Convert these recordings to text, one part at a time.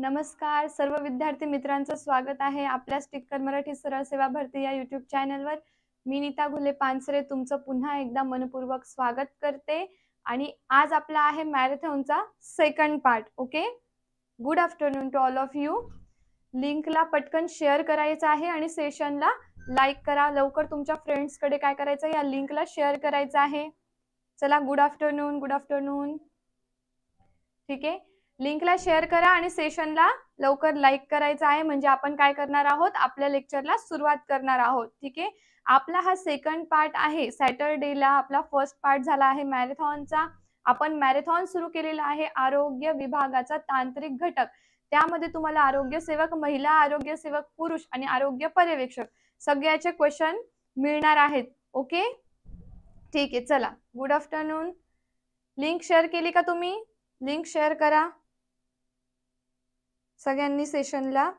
नमस्कार सर्व विद्यार्थी मित्रांचं स्वागत आहे आपल्या स्टिकर मराठी सरळ सेवा भरती या युट्यूब चॅनलवर मी नीता घुले पानसरे तुमचं पुन्हा एकदा मनपूर्वक स्वागत करते आणि आज आपला आहे मॅरेथॉनचा second part okay good afternoon to all of you लिंकला पटकन शेअर करायचं आहे आणि सेशनला लाईक करा लवकर तुमच्या फ्रेंड्सकडे काय करायचं या लिंकला शेअर करायचं आहे चला गुड आफ्टरनून गुड आफ्टरनून ठीक आहे लिंकला शेअर करा आणि सेशनला लवकर लाईक करायचं आहे म्हणजे आपण काय करणार आहोत आपल्या लेक्चरला सुरुवात करणार आहोत ठीक आहे आपला हा सेकंड पार्ट आहे सॅटरडेला आपला फर्स्ट पार्ट झाला आहे मॅरेथॉनचा आपण मॅरेथॉन सुरू केलेला आहे आरोग्य विभागाचा तांत्रिक घटक त्यामध्ये तुम्हाला आरोग्य सेवक महिला आरोग्य सेवक पुरुष आणि आरोग्य पर्यवेक्षक सगळ्याचे क्वेश्चन मिळणार आहेत ओके ठीक आहे चला गुड आफ्टरनून लिंक शेअर केली का तुम्ही लिंक शेअर करा सगळ्यांनी सेशनला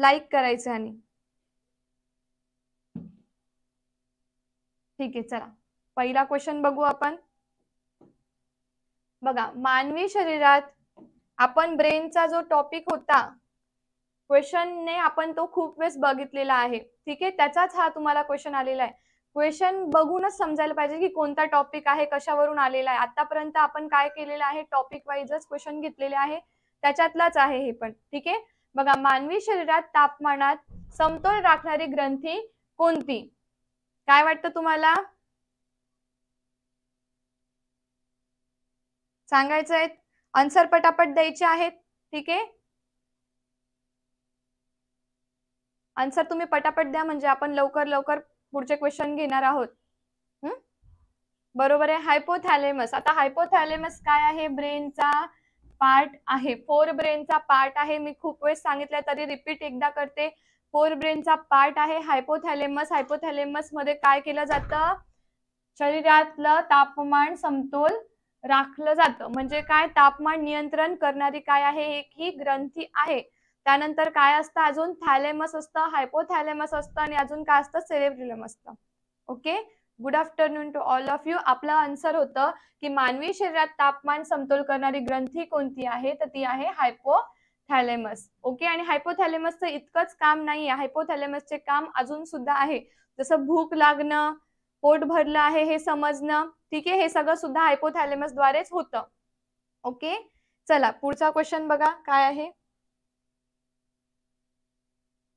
लाईक करायचं आणि ठीक आहे चला पहिला क्वेश्चन बघू आपण बघा मानवी शरीरात आपण ब्रेनचा जो टॉपिक होता क्वेश्चनने आपण तो खूप वेळेस बघितलेला आहे ठीक आहे त्याचाच हा तुम्हाला क्वेश्चन आलेला आहे क्वेश्चन बघूनच समजायला पाहिजे की कोणता टॉपिक आहे कशावरून आलेला आहे आतापर्यंत आपण काय केलेलं आहे टॉपिक वाईजच क्वेश्चन घेतलेले आहे त्याच्यातलाच आहे हे पण ठीक आहे बघा मानवी शरीरात तापमानात समतोल राखणारी ग्रंथी कोणती काय वाटतं तुम्हाला सांगायचं आहे आन्सर पटापट द्यायचे आहेत ठीक आहे आन्सर तुम्ही पटापट द्या म्हणजे आपण लवकर लवकर पुढचे क्वेश्चन घेणार आहोत बरोबर आहे हायपोथॅलेमस आता हायपोथॅलेमस काय आहे ब्रेनचा पार्ट आहे फोर ब्रेनचा पार्ट आहे मी खूप वेळेस सांगितलं तरी रिपीट एकदा करते फोर ब्रेनचा पार्ट आहे हायपोथॅलेमस हायपोथॅलेमस मध्ये काय केलं जातं शरीरातलं तापमान समतोल राखलं जातं म्हणजे काय तापमान नियंत्रण करणारी काय आहे एक ही ग्रंथी आहे त्यानंतर काय असतं अजून थॅलेमस असतं हायपोथॅलेमस असतं आणि अजून काय असतं सेरेब्रिलम असतं okay good afternoon to all of you आपलं आन्सर होतं की मानवी शरीरात तापमान समतोल करणारी ग्रंथी कोणती आहे तर ती आहे हायपोथॅलेमस ओके आणि हायपोथॅलेमसचं इतकंच काम नाही आहे हायपोथॅलेमसचे काम अजून सुद्धा आहे जसं भूक लागणं पोट भरलं आहे हे समजणं ठीक आहे हे सगळं सुद्धा हायपोथॅलेमसद्वारेच होतं ओके चला पुढचा क्वेश्चन बघा काय आहे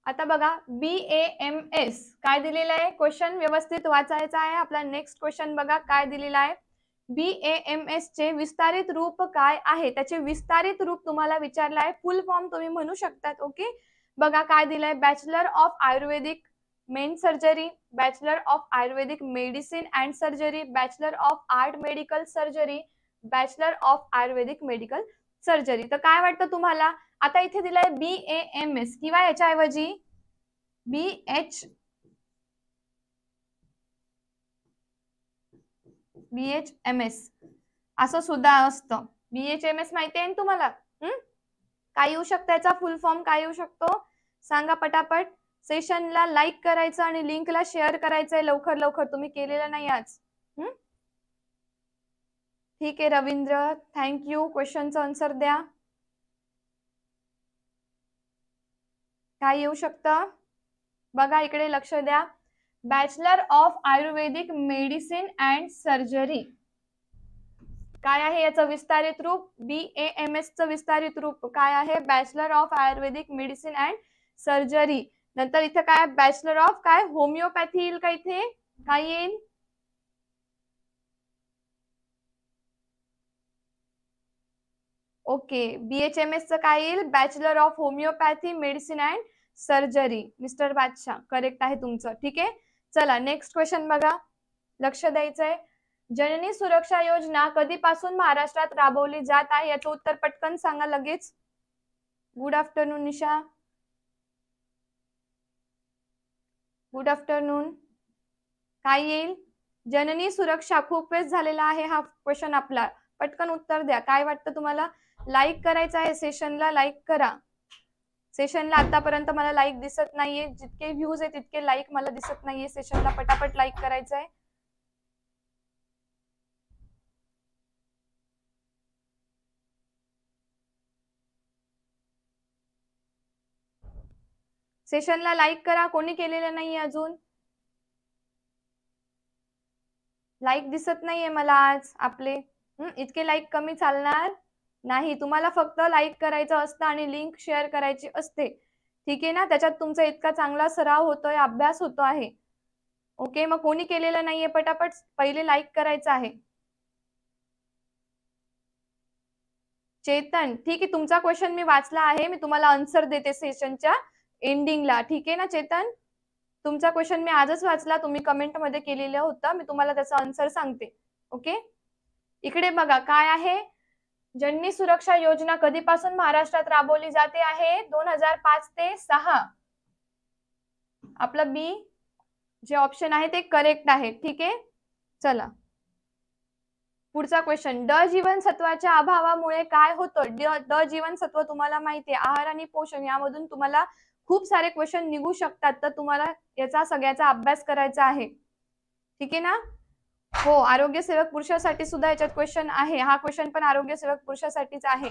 आता बघा बी ए एम एस काय दिलेलं आहे क्वेश्चन व्यवस्थित वाचायचा आहे आपला नेक्स्ट क्वेश्चन बघा काय दिलेला आहे बी ए एम एस चे विस्तारित रूप काय आहे त्याचे विस्तारित रूप तुम्हाला विचारलं आहे फुल फॉर्म तुम्ही म्हणू शकतात ओके बघा काय दिलंय bachelor of Ayurvedic main surgery bachelor of Ayurvedic medicine and surgery bachelor of art medical surgery bachelor of Ayurvedic medical surgery तर काय वाटतं तुम्हाला आता इथे दिलाय बी ए एम एस किंवा याच्याऐवजी B H B H M S असं सुद्धा असतं बी एच एम एस माहिती आहे तुम्हाला काय येऊ शकतं याचा फुल फॉर्म काय येऊ शकतो सांगा पटापट सेशनला लाईक करायचं आणि लिंकला शेअर करायचंय लवकर लवकर तुम्ही केलेलं नाही आज ठीक आहे रवींद्र थँक यू क्वेश्चनचं आन्सर द्या काय येऊ शकतं बघा इकडे लक्ष द्या bachelor of Ayurvedic medicine and surgery काय आहे याचं विस्तारित रूप बी ए एम एस च विस्तारित रूप काय आहे bachelor of Ayurvedic medicine and surgery नंतर इथे काय बॅचलर ऑफ काय होमिओपॅथी येईल का इथे काय येईल ओके बीएचएमएस च काय येईल bachelor of homeopathy medicine and surgery mister Badshah correct आहे तुमचं ठीक आहे चला नेक्स्ट क्वेश्चन बघा लक्ष द्यायचंय जननी सुरक्षा योजना कधीपासून महाराष्ट्रात राबवली जात आहे याचं उत्तर पटकन सांगा लगेच good afternoon Nisha good afternoon काय येईल जननी सुरक्षा खूप वेळ झालेला आहे हा क्वेश्चन आपला पटकन उत्तर द्या काय वाटतं तुम्हाला लाईक करायचं आहे सेशनला लाईक करा सेशनला आतापर्यंत मला लाईक दिसत नाहीये जितके व्ह्यूज आहे तितके लाईक मला दिसत नाहीये सेशनला पटापट लाईक करायचं आहे सेशनला लाईक करा कोणी केलेलं नाहीये अजून लाईक दिसत नाहीये मला आज आपले इतके लाईक कमी चालणार नाही तुम्हाला फक्त लाईक करायचं असतं आणि लिंक शेअर करायची असते ठीक आहे ना त्याच्यात तुमचा इतका चांगला सराव होतोय अभ्यास होतो आहे ओके मग कोणी केलेला नाहीये पटापट पहिले लाईक करायचं आहे चेतन ठीक आहे तुमचा क्वेश्चन मी वाचला आहे मी तुम्हाला आन्सर देते सेशनच्या एंडिंगला ठीक आहे ना चेतन तुमचा क्वेश्चन मी आजच वाचला तुम्ही कमेंट मध्ये केलेलं होतं मी तुम्हाला त्याचा आन्सर सांगते ओके इकडे बघा काय आहे जननी सुरक्षा योजना कधीपासून महाराष्ट्रात राबवली जाते आहे दोन हजार पाच ते सहा आपलं बी जे ऑप्शन आहे ते करेक्ट आहे ठीक आहे चला पुढचा क्वेश्चन ड जीवनसत्वाच्या अभावामुळे काय होतं ड जीवनसत्व तुम्हाला माहिती आहे आहार आणि पोषण यामधून तुम्हाला खूप सारे क्वेश्चन निघू शकतात तर तुम्हाला याचा सगळ्याचा अभ्यास करायचा आहे ठीक आहे ना हो आरोग्य सेवक पुरुषासाठी सुद्धा याच्यात क्वेश्चन आहे हा क्वेश्चन पण आरोग्य सेवक पुरुषासाठीच आहे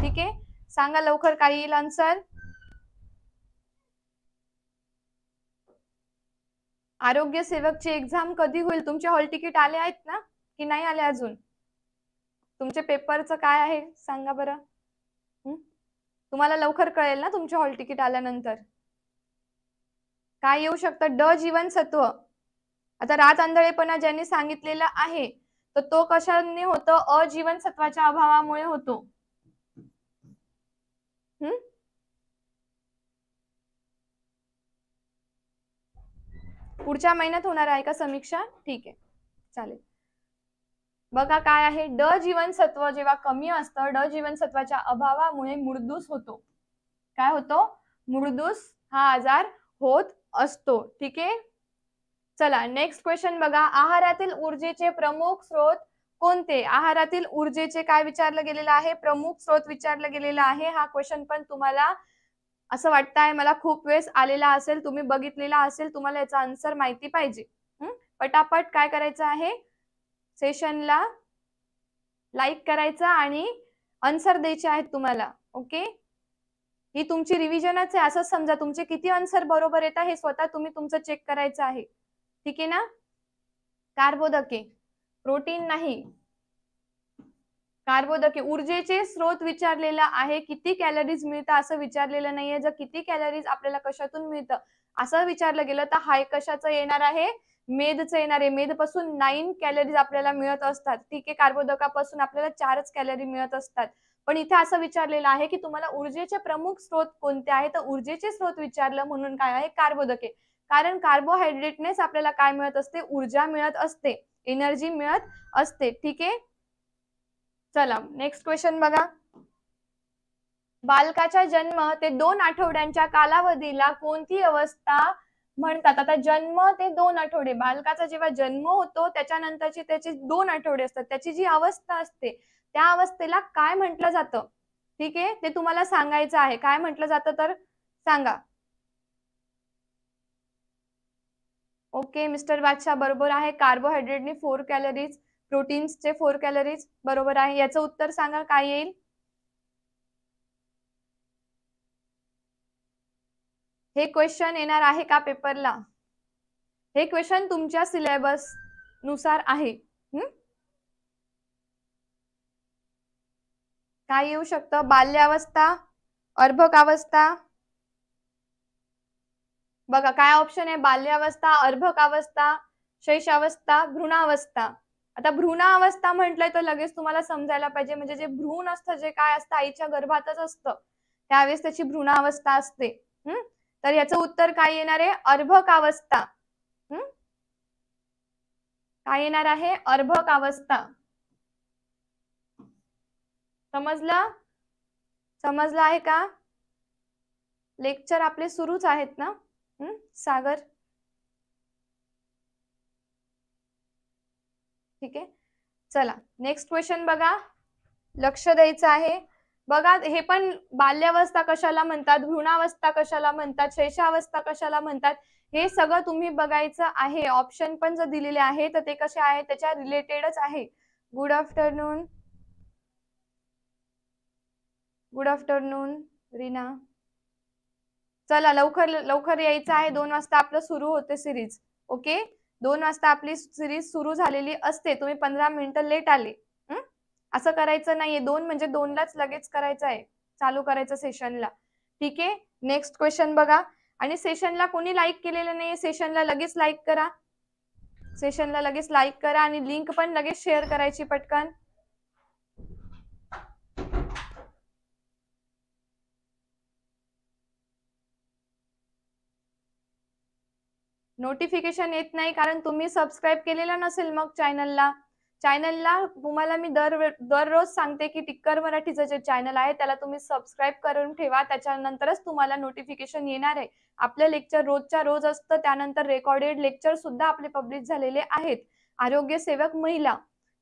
ठीक आहे सांगा लवकर काय येईल आन्सर आरोग्य सेवकची एक्झाम कधी होईल तुमचे हॉल तिकीट आले आहेत ना की नाही आले अजून तुमचे पेपरचं काय आहे सांगा बरं तुम्हाला लवकर कळेल ना तुमचे हॉल तिकीट आल्यानंतर काय येऊ शकतं ड जीवनसत्व आता राज आंधळेपणा ज्यांनी सांगितलेला आहे तर तो कशाने होतो अजीवनसत्वाच्या अभावामुळे होतो पुढच्या महिन्यात होणार आहे का समीक्षा ठीक आहे चालेल बघा काय आहे ड जीवनसत्व जेव्हा कमी असतं ड जीवनसत्वाच्या अभावामुळे मृदूस होतो काय होतो मुर्दूस हा आजार होत असतो ठीक आहे चला नेक्स्ट क्वेश्चन बघा आहारातील ऊर्जेचे प्रमुख स्रोत कोणते आहारातील ऊर्जेचे काय विचारलं गेलेलं आहे प्रमुख स्रोत विचारलं गेलेला आहे हा क्वेश्चन पण तुम्हाला असं आहे मला खूप वेळेस आलेला असेल तुम्ही बघितलेला असेल तुम्हाला याचा आन्सर माहिती पाहिजे पटापट काय करायचं आहे सेशनला लाईक करायचा आणि आन्सर द्यायचे आहेत तुम्हाला ओके ही तुमची रिव्हिजनच आहे असं समजा तुमचे किती आन्सर बरोबर येतात हे स्वतः तुम्ही तुमचं चेक करायचं आहे ठीक आहे ना कार्बोदके प्रोटीन नाही कार्बोदके ऊर्जेचे स्रोत विचारलेला आहे किती कॅलरीज मिळतं असं विचारलेलं नाहीये जर किती कॅलरीज आपल्याला कशातून मिळतं असं विचारलं गेलं तर हाय कशाचं येणार आहे मेदचं येणार आहे मेधपासून नाईन कॅलरीज आपल्याला मिळत असतात ठीक आहे कार्बोदकापासून आपल्याला चारच कॅलरी मिळत असतात पण इथे असं विचारलेलं आहे की तुम्हाला ऊर्जेचे प्रमुख स्रोत कोणते आहे तर ऊर्जेचे स्रोत विचारलं म्हणून काय आहे कार्बोदके कारण कार्बोहायड्रेटनेच आपल्याला काय मिळत असते ऊर्जा मिळत असते एनर्जी मिळत असते ठीक आहे चला नेक्स्ट क्वेश्चन बघा बालकाचा जन्म ते दोन आठवड्यांच्या कालावधीला कोणती अवस्था म्हणतात आता जन्म ते दोन आठवडे बालकाचा जेव्हा जन्म होतो त्याच्यानंतरची त्याची दोन आठवडे असतात त्याची जी अवस्था असते त्या अवस्थेला काय म्हटलं जातं ठीक आहे ते तुम्हाला सांगायचं आहे काय म्हटलं जातं तर सांगा ओके मिस्टर बादशाह बरोबर आहे कार्बोहायड्रेटने फोर कॅलरीज प्रोटीन्सचे फोर कॅलरीज बरोबर आहे याचं उत्तर सांगा काय येईल हे क्वेश्चन येणार आहे का पेपरला हे क्वेश्चन तुमच्या सिलेबस नुसार आहे काय येऊ शकतं बाल्यावस्था अर्भकावस्था बघा काय ऑप्शन आहे बाल्यावस्था अर्भकावस्था शैशावस्था भ्रूणावस्था आता भ्रूणावस्था म्हटलंय तर लगेच तुम्हाला समजायला पाहिजे म्हणजे जे भ्रूण असतं जे काय असतं आईच्या गर्भातच असतं त्यावेळेस त्याची भ्रूणावस्था असते हम्म तर याचं उत्तर काय येणार आहे अर्भकावस्था हम्म काय येणार आहे अर्भकावस्था समजलं समजलं आहे का लेक्चर आपले सुरूच आहेत ना सागर ठीक आहे चला नेक्स्ट क्वेश्चन बघा लक्ष द्यायचं आहे बघा हे पण बाल्यावस्था कशाला म्हणतात भ्रूणावस्था कशाला म्हणतात शैशावस्था कशाला म्हणतात हे सगळं तुम्ही बघायचं आहे ऑप्शन पण जर दिलेले आहे तर ते कसे आहे त्याच्या रिलेटेडच आहे good afternoon good afternoon Reena चला लवकर लवकर यायचं आहे दोन वाजता आपलं सुरू होते सिरीज ओके दोन वाजता आपली सिरीज सुरू झालेली असते तुम्ही पंधरा मिनिटं लेट आले असं करायचं नाहीये दोन म्हणजे दोनलाच लगेच करायचं आहे चालू करायचं सेशनला ठीक आहे नेक्स्ट क्वेश्चन बघा आणि सेशनला कोणी लाईक केलेलं नाहीये सेशनला लगेच लाईक करा सेशनला लगेच लाईक करा आणि लिंक पण लगेच शेअर करायची पटकन नोटिफिकेशन येत नाही कारण तुम्ही सबस्क्राईब केलेला नसेल मग चॅनलला चॅनलला तुम्हाला मी दर दररोज सांगते की टिक्कर मराठीचं जे चॅनल आहे त्याला तुम्ही सबस्क्राईब करून ठेवा त्याच्यानंतरच तुम्हाला नोटिफिकेशन येणार आहे आपलं लेक्चर रोजच्या रोज असतं त्यानंतर रेकॉर्डेड लेक्चर सुद्धा आपले पब्लिश झालेले आहेत आरोग्य सेवक महिला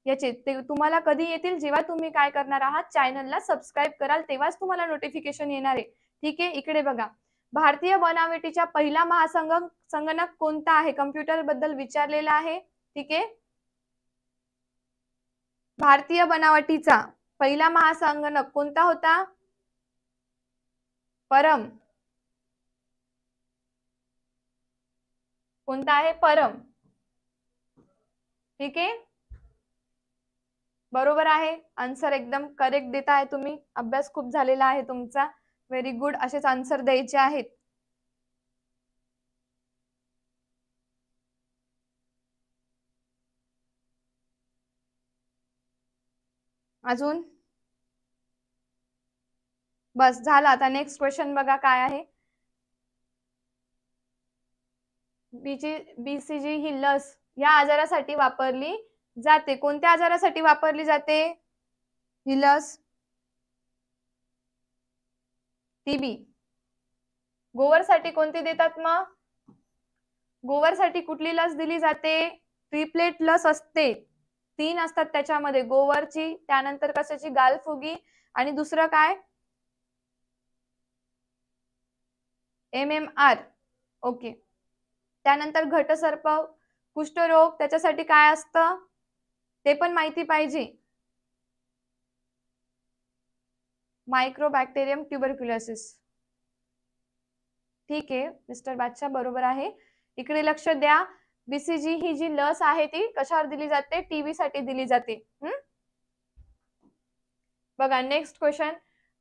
याचे ते तुम्हाला कधी येतील जेव्हा तुम्ही काय करणार आहात चॅनलला सबस्क्राईब कराल तेव्हाच तुम्हाला नोटिफिकेशन येणार आहे ठीक आहे इकडे बघा भारतीय बनावटीचा पहिला महासंघ संगणक कोणता आहे कम्प्युटर बद्दल विचारलेला आहे ठीक आहे भारतीय बनावटीचा पहिला महासंगणक कोणता होता परम कोणता आहे परम ठीक आहे बरोबर आहे आन्सर एकदम करेक्ट देताय तुम्ही अभ्यास खूप झालेला आहे तुमचा व्हेरी गुड असेच आन्सर द्यायचे आहेत अजून बस झालं आता नेक्स्ट क्वेश्चन बघा काय आहे बीजी बीसीजी ही लस या आजारासाठी वापरली जाते कोणत्या आजारासाठी वापरली जाते ही लस टीबी गोवरसाठी कोणती देतात मग साठी कुठली लस दिली जाते ट्रिपलेट लस असते तीन असतात त्याच्यामध्ये गोवरची त्यानंतर कशाची गालफुगी आणि दुसरं काय एम एम आर ओके त्यानंतर घटसर्प कुष्ठरोग त्याच्यासाठी काय असतं ते पण माहिती पाहिजे मायक्रोबॅक्टेरियम ट्युबरक्युलोसिस ठीक आहे मिस्टर बादशाह बरोबर आहे इकडे लक्ष द्या बीसीजी ही जी लस आहे ती कशावर दिली जाते टीव्ही साठी दिली जाते बघा नेक्स्ट क्वेश्चन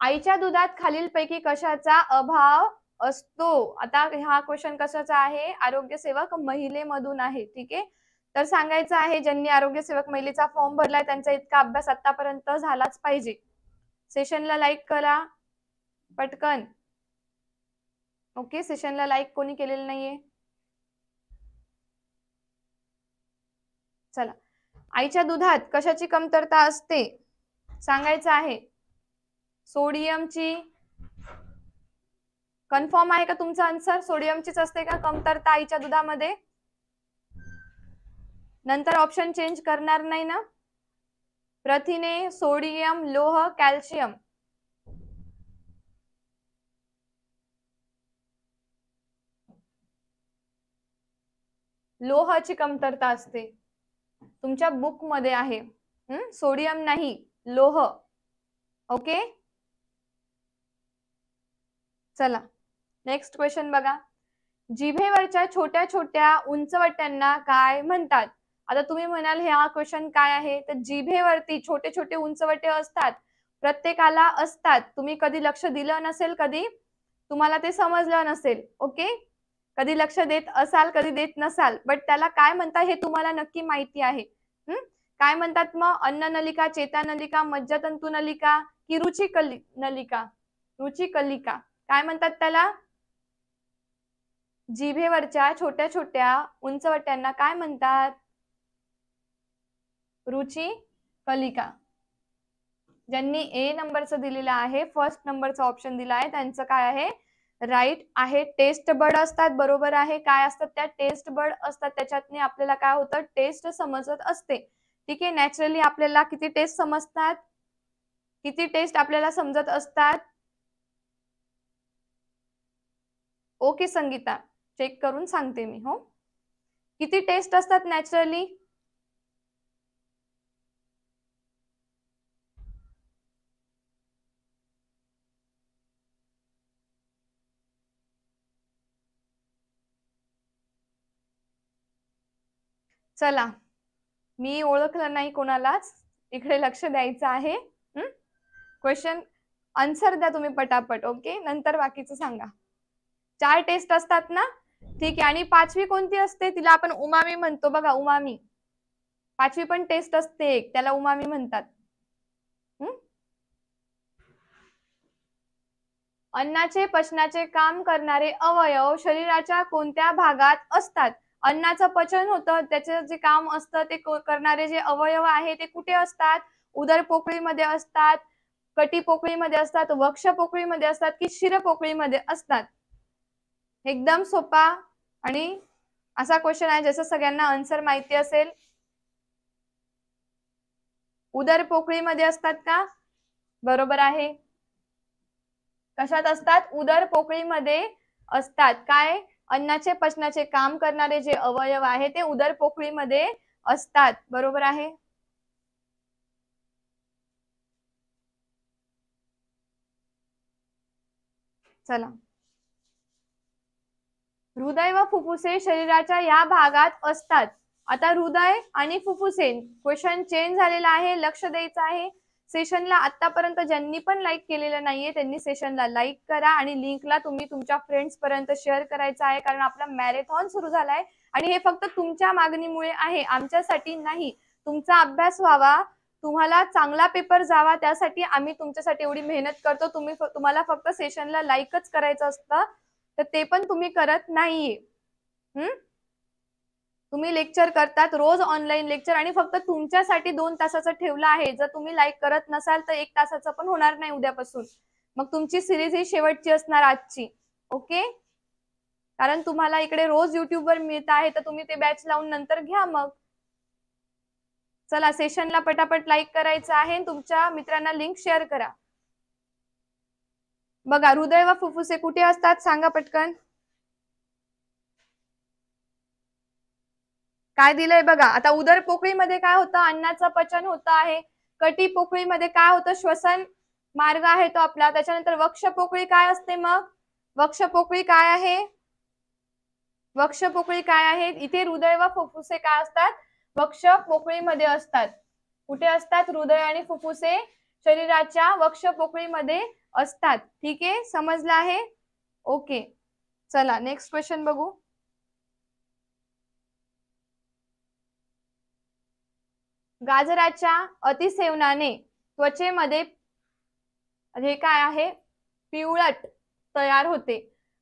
आईच्या दुधात खालीलपैकी कशाचा अभाव असतो आता हा क्वेश्चन कशाचा आहे आरोग्य सेवक महिलेमधून आहे ठीक आहे तर सांगायचं आहे ज्यांनी आरोग्य सेवक महिलेचा फॉर्म भरलाय त्यांचा इतका अभ्यास आतापर्यंत झालाच पाहिजे सेशनला लाईक करा पटकन ओके सेशनला लाईक कोणी केलेलं नाहीये चला आईच्या दुधात कशाची कमतरता असते सांगायचं आहे सोडियमची कन्फर्म आहे का तुमचा आन्सर सोडियमचीच असते का कमतरता आईच्या दुधामध्ये नंतर ऑप्शन चेंज करणार नाही ना प्रथिने सोडियम लोह कॅल्शियम लोहाची कमतरता असते तुमच्या बुक मध्ये आहे सोडियम नाही लोह ओके चला नेक्स्ट क्वेश्चन बघा जिभेवरच्या छोट्या छोट्या उंचवट्यांना काय म्हणतात आता तुम्ही म्हणाल हे हा क्वेश्चन काय आहे तर जिभेवरती छोटे छोटे उंचवटे असतात प्रत्येकाला असतात तुम्ही कधी लक्ष दिलं नसेल कधी तुम्हाला ते समजलं नसेल ओके कधी लक्ष देत असाल कधी देत नसाल बट त्याला काय म्हणतात हे तुम्हाला नक्की माहिती आहे काय म्हणतात मग अन्न नलिका चेता नलिका मज्जातंतू नलिका कि रुची कली नलिका रुची कलिका काय म्हणतात त्याला जिभेवरच्या छोट्या छोट्या उंचवट्यांना काय म्हणतात रुची कलिका ज्यांनी ए नंबरचं दिलेलं आहे फर्स्ट नंबरचं ऑप्शन दिला आहे त्यांचं काय आहे राईट आहे टेस्ट बर्ड असतात बरोबर आहे काय असतात त्या टेस्ट बर्ड असतात त्याच्यातने आपल्याला काय होतं टेस्ट समजत असते ठीक आहे नॅचरली आपल्याला किती टेस्ट समजतात किती टेस्ट आपल्याला समजत असतात ओके संगीता चेक करून सांगते मी हो किती टेस्ट असतात नॅचरली चला मी ओळखलं नाही कोणालाच इकडे लक्ष द्यायचं आहे क्वेश्चन आन्सर द्या तुम्ही पटापट ओके नंतर बाकीचं सांगा चार टेस्ट असतात ना ठीक आहे आणि पाचवी कोणती असते तिला आपण उमामी म्हणतो बघा उमामी पाचवी पण टेस्ट असते एक त्याला उमामी म्हणतात अन्नाचे पचनाचे काम करणारे अवयव शरीराच्या कोणत्या भागात असतात अन्नाचं पचन होतं त्याचं जे काम असतं ते करणारे जे अवयव आहे ते कुठे असतात उदर पोकळीमध्ये असतात कटी पोकळीमध्ये असतात वक्ष पोकळीमध्ये असतात की शिर पोकळीमध्ये असतात एकदम सोपा आणि असा क्वेश्चन आहे ज्याचा सगळ्यांना आन्सर माहिती असेल उदर पोकळीमध्ये असतात का बरोबर आहे कशात असतात उदर पोकळीमध्ये असतात काय अन्नाचे पचनाचे काम करणारे जे अवयव आहे ते उदर पोकळीमध्ये असतात बरोबर आहे चला हृदय व फुफ्फुसे शरीराच्या या भागात असतात आता हृदय आणि फुफ्फुसे क्वेश्चन चेंज झालेला आहे लक्ष द्यायचं आहे सेशनला आतापर्यंत ज्यांनी पण लाईक केलेलं नाहीये त्यांनी सेशनला लाईक करा आणि लिंकला तुम्ही तुमच्या फ्रेंड्स पर्यंत शेअर करायचा आहे कारण आपला मॅरेथॉन सुरू झालाय आणि हे फक्त तुमच्या मागणीमुळे आहे आमच्यासाठी नाही तुमचा अभ्यास व्हावा तुम्हाला चांगला पेपर जावा त्यासाठी आम्ही तुमच्यासाठी एवढी मेहनत करतो तुम्ही तुम्हाला फक्त सेशनला लाईकच करायचं असतं तर ते पण तुम्ही करत नाहीये हम्म तुम्ही लेक्चर करतात रोज ऑनलाईन लेक्चर आणि फक्त तुमच्यासाठी दोन तासाचं ठेवलं आहे जर तुम्ही लाईक करत नसाल तर एक तासाचं पण होणार नाही उद्यापासून मग तुमची सिरीज ही शेवटची असणार आजची ओके कारण तुम्हाला इकडे रोज युट्यूबवर मिळत आहे तर तुम्ही ते बॅच लावून नंतर घ्या मग चला सेशनला पटापट लाईक करायचं आहे तुमच्या मित्रांना लिंक शेअर करा बघा हृदय व फुफ्फुसे कुठे असतात सांगा पटकन काय दिलंय बघा आता उदर पोकळीमध्ये काय होतं अन्नाचं पचन होत आहे कटी पोकळीमध्ये काय होतं श्वसन मार्ग आहे तो आपला त्याच्यानंतर वक्ष पोकळी काय असते मग वक्ष पोकळी काय आहे वक्ष पोकळी काय आहे इथे हृदय व फुफ्फुसे काय असतात वक्ष पोकळीमध्ये असतात कुठे असतात हृदय आणि फुफ्फुसे शरीराच्या वक्ष पोकळीमध्ये असतात ठीक आहे समजलं आहे ओके चला नेक्स्ट क्वेश्चन बघू गाजराच्या अतिसेवनाने त्वचेमध्ये हे काय आहे पिवळट तयार होते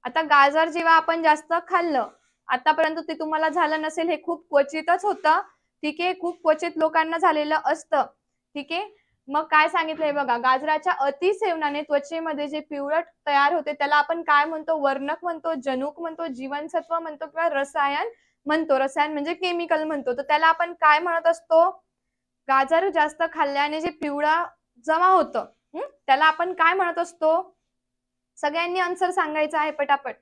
आता गाजर जेव्हा आपण जास्त खाल्लं आतापर्यंत ते तुम्हाला झालं नसेल हे खूप क्वचितच होतं ठीक आहे खूप क्वचित लोकांना झालेलं असतं ठीक आहे मग काय सांगितलंय बघा गाजराच्या अतिसेवनाने त्वचेमध्ये जे पिवळट तयार होते त्याला आपण काय म्हणतो वर्णक म्हणतो जनुक म्हणतो जीवनसत्व म्हणतो किंवा रसायन म्हणतो रसायन म्हणजे केमिकल म्हणतो तर त्याला आपण काय म्हणत असतो गाजर जास्त खाल्ल्याने जे पिवळा जमा होत त्याला आपण काय म्हणत असतो सगळ्यांनी आन्सर सांगायचा आहे पटापट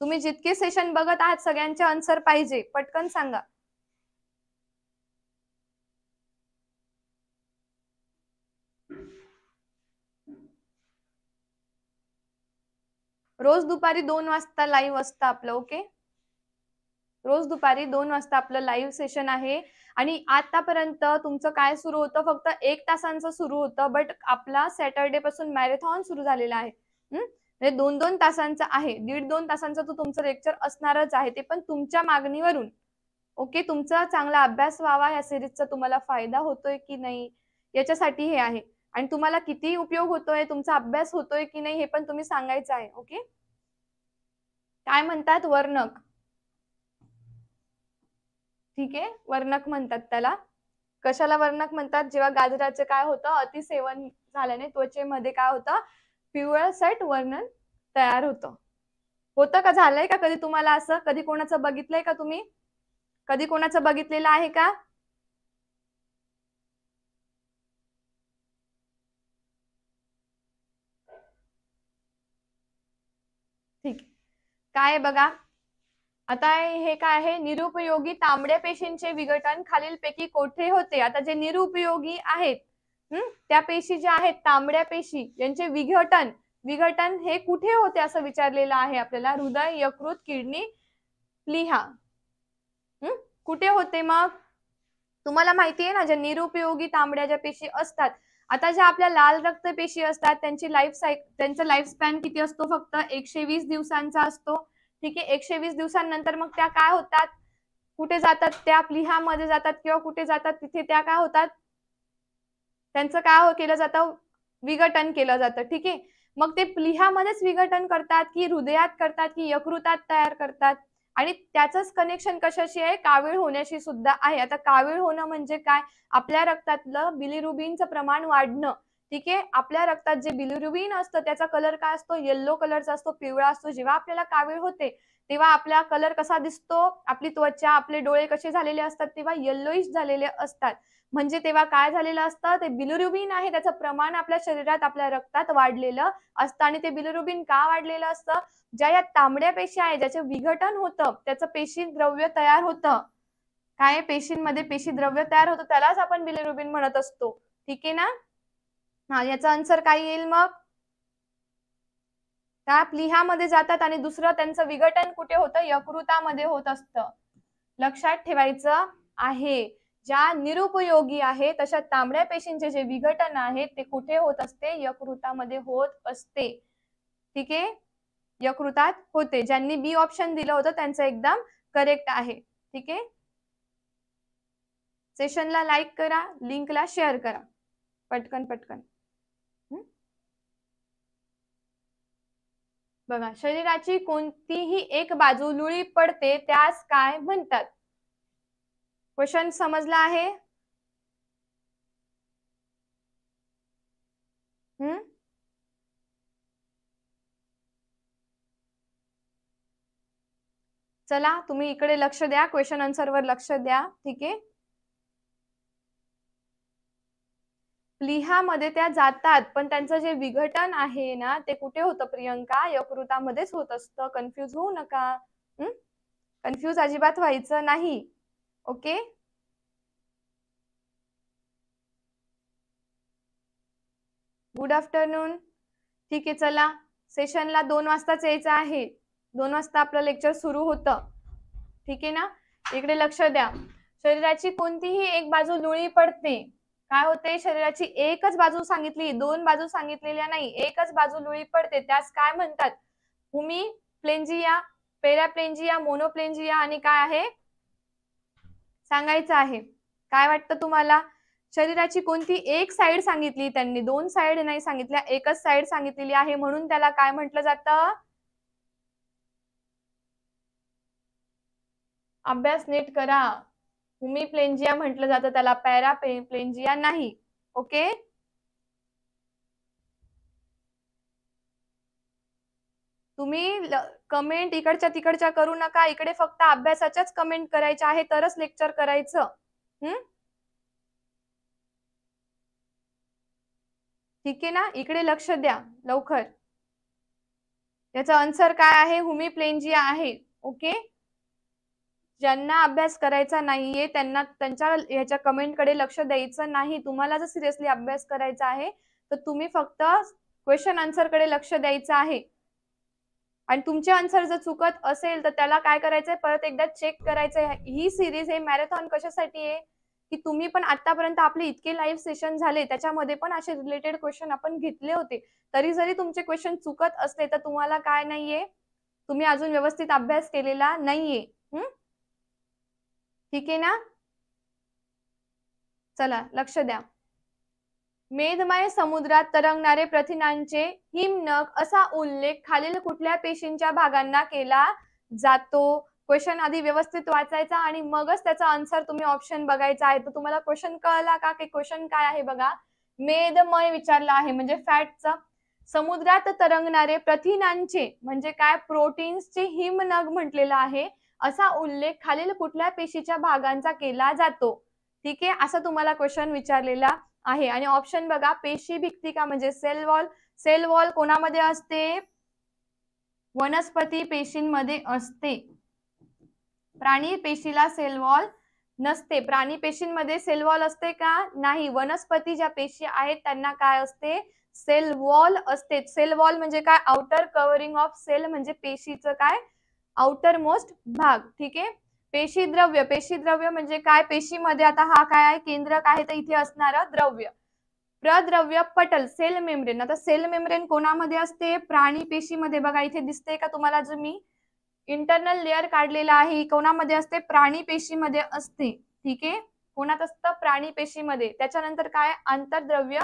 तुम्ही जितके सेशन बघत आहात सगळ्यांचे आन्सर पाहिजे पटकन सांगा रोज दुपारी दोन वाजता लाईव्ह असतं आपलं ओके रोज दुपारी दोन वाजता आपलं लाईव्ह सेशन आहे आणि आतापर्यंत तुमचं काय सुरू होतं फक्त एक तासांचं सुरू होतं बट आपला सॅटर्डे पासून मॅरेथॉन सुरू झालेला आहे म्हणजे दोन दोन तासांचा आहे दीड दोन तासांचा तो तुमचं लेक्चर असणारच आहे ते पण तुमच्या मागणीवरून ओके तुमचा चांगला अभ्यास व्हावा या सिरीजचा तुम्हाला फायदा होतोय की नाही याच्यासाठी हे आहे आणि तुम्हाला किती उपयोग होतोय तुमचा अभ्यास होतोय की नाही हे पण तुम्ही सांगायचं आहे ओके काय म्हणतात वर्णक ठीक आहे वर्णक म्हणतात त्याला कशाला वर्णक म्हणतात जेव्हा गाजराचं काय होतं अतिसेवन झाल्याने त्वचेमध्ये काय होतं सेट वर्णन तयार होतं होतं का झालंय का कधी तुम्हाला असं कधी कोणाचं बघितलंय का तुम्ही कधी कोणाचं बघितलेलं आहे का ठीक काय बघा आता हे काय आहे निरुपयोगी तांबड्या पेशींचे विघटन खालीलपैकी कोठे होते आता जे निरुपयोगी आहेत त्या पेशी ज्या आहेत तांबड्या पेशी यांचे विघटन विघटन हे कुठे होते असं विचारलेलं आहे आपल्याला हृदय यकृत किडनी लिहा कुठे होते मग तुम्हाला माहिती आहे ना ज्या निरुपयोगी तांबड्या ज्या पेशी असतात आता ज्या आपल्या लाल रक्त पेशी असतात त्यांची लाईफ सायक त्यांचा लाईफ स्पॅन किती असतो फक्त एकशे वीस दिवसांचा असतो ठीक आहे एकशे वीस दिवसांनंतर मग त्या काय होतात कुठे जातात त्या प्लिहामध्ये जातात किंवा कुठे जातात तिथे त्या काय होतात त्यांचं काय हो-, केलं जातं विघटन केलं जातं ठीक आहे मग ते प्लिहामध्येच विघटन करतात की हृदयात करतात की यकृतात तयार करतात आणि त्याचंच कनेक्शन कशाशी आहे कावीळ होण्याशी सुद्धा आहे आता कावीळ होणं म्हणजे काय आपल्या रक्तातलं बिलिरुबिनचं प्रमाण वाढणं ठीक आहे आपल्या रक्तात जे बिलिरुबिन असतं त्याचा कलर काय असतो येल्लो कलरचा असतो पिवळा असतो जेव्हा आपल्याला कावीळ होते तेव्हा आपला कलर कसा दिसतो आपली त्वचा आपले डोळे कसे झालेले असतात तेव्हा येल्लोईश झालेले असतात म्हणजे तेव्हा काय झालेलं असतं ते बिलुरुबिन आहे त्याचं प्रमाण आपल्या शरीरात आपल्या रक्तात वाढलेलं असतं आणि ते बिलुरुबिन का वाढलेलं असतं ज्या या तांबड्या पेशी आहे ज्याचे विघटन होतं त्याचं पेशी द्रव्य तयार होतं काय पेशींमध्ये पेशी द्रव्य तयार होतं त्यालाच आपण बिलुरुबिन म्हणत असतो ठीक आहे ना हा याचा आन्सर काय येईल मग त्या लिहामध्ये जातात आणि दुसरं त्यांचं विघटन कुठे होतं यकृतामध्ये होत असतं लक्षात ठेवायचं आहे ज्या निरुपयोगी आहे तशा तांबड्या पेशींचे जे विघटन आहे ते कुठे होत असते यकृतामध्ये होत असते ठीक आहे यकृतात होते ज्यांनी बी ऑप्शन दिलं होतं त्यांचं एकदम करेक्ट आहे ठीक आहे सेशनला लाईक करा लिंकला शेअर करा पटकन पटकन बघा शरीराची कोणतीही एक बाजू लुळी पडते त्यास काय म्हणतात क्वेश्चन समजला आहे चला तुम्ही इकडे लक्ष द्या क्वेश्चन वर लक्ष द्या ठीक आहे प्लिहामध्ये त्या जातात पण त्यांचं जे विघटन आहे ना ते कुठे होतं प्रियंका यकृतामध्येच होत असतं कन्फ्यूज होऊ नका कन्फ्यूज अजिबात व्हायचं नाही ओके गुड आफ्टरनून ठीक आहे चला सेशनला दोन वाजताच यायचं आहे दोन वाजता आपलं लेक्चर सुरू होतं ठीक आहे ना इकडे लक्ष द्या शरीराची कोणतीही एक बाजू लुळी पडते काय होते शरीराची एकच बाजू सांगितली दोन बाजू सांगितलेल्या नाही एकच बाजू लुळी पडते त्यास काय म्हणतात हुमी प्लेंजिया पेराप्लेंजिया मोनोप्लेंजिया आणि काय आहे सांगायचं आहे काय वाटतं तुम्हाला शरीराची कोणती एक साइड सांगितली त्यांनी दोन साइड नाही सांगितल्या एकच साइड सांगितलेली आहे म्हणून त्याला काय म्हटलं जात अभ्यास नीट करा हुमिप्लेंजिया प्लेंजिया म्हटलं जातं त्याला पॅरा प्लेंजिया नाही ओके तुम्ही कमेंट इकडच्या तिकडच्या करू नका इकडे फक्त अभ्यासाच्याच कमेंट करायच्या आहे तरच लेक्चर करायचं हम्म ठीक आहे ना इकडे लक्ष द्या लवकर याचा आन्सर काय आहे हुमी आहे ओके ज्यांना अभ्यास करायचा नाहीये त्यांना त्यांच्या ह्याच्या कमेंटकडे लक्ष द्यायचं नाही तुम्हाला जर सिरियसली अभ्यास करायचा आहे तर तुम्ही फक्त क्वेश्चन आन्सरकडे लक्ष द्यायचं आहे आणि तुमचे आन्सर जर चुकत असेल तर त्याला काय करायचंय परत एकदा चेक करायचंय ही सिरीज हे मॅरेथॉन कशासाठी आहे की तुम्ही पण आतापर्यंत आपले इतके लाईव्ह सेशन झाले त्याच्यामध्ये पण असे रिलेटेड क्वेश्चन आपण घेतले होते तरी जरी तुमचे क्वेश्चन चुकत असले तर तुम्हाला काय नाहीये तुम्ही अजून व्यवस्थित अभ्यास केलेला नाहीये ठीक आहे ना चला लक्ष द्या मेधमय समुद्रात तरंगणारे प्रथिनांचे हिमनग असा उल्लेख खालील कुठल्या पेशींच्या भागांना केला जातो क्वेश्चन आधी व्यवस्थित वाचायचा आणि मगच त्याचा आन्सर तुम्ही ऑप्शन बघायचा आहे तर तुम्हाला क्वेश्चन कळला का की क्वेश्चन काय आहे बघा मेदमय विचारला आहे म्हणजे फॅटचा समुद्रात तरंगणारे प्रथिनांचे म्हणजे काय प्रोटीन्सचे नग म्हटलेलं आहे असा उल्लेख खालील कुठल्या पेशीच्या भागांचा केला जातो ठीक आहे असा तुम्हाला क्वेश्चन विचारलेला आहे आणि ऑप्शन बघा पेशी का म्हणजे सेल वॉल सेल वॉल कोणामध्ये असते वनस्पती पेशींमध्ये असते प्राणी पेशीला सेल वॉल नसते प्राणी पेशींमध्ये सेल वॉल असते का नाही वनस्पती ज्या पेशी आहेत त्यांना काय असते सेल वॉल असते सेल वॉल म्हणजे काय आउटर कवरिंग ऑफ सेल म्हणजे पेशीचं काय आउटर मोस्ट भाग ठीक आहे पेशी द्रव्य पेशी द्रव्य म्हणजे काय पेशीमध्ये आता हा काय आहे केंद्रक आहे तर इथे असणार द्रव्य प्रद्रव्य पटल सेल मेम्रेन आता सेल मेम्रेन कोणामध्ये असते प्राणी पेशीमध्ये बघा इथे दिसते का तुम्हाला जो मी इंटरनल लेअर काढलेला आहे कोणामध्ये असते प्राणी पेशीमध्ये असते ठीक आहे कोणात असतं प्राणी पेशीमध्ये त्याच्यानंतर काय आंतरद्रव्य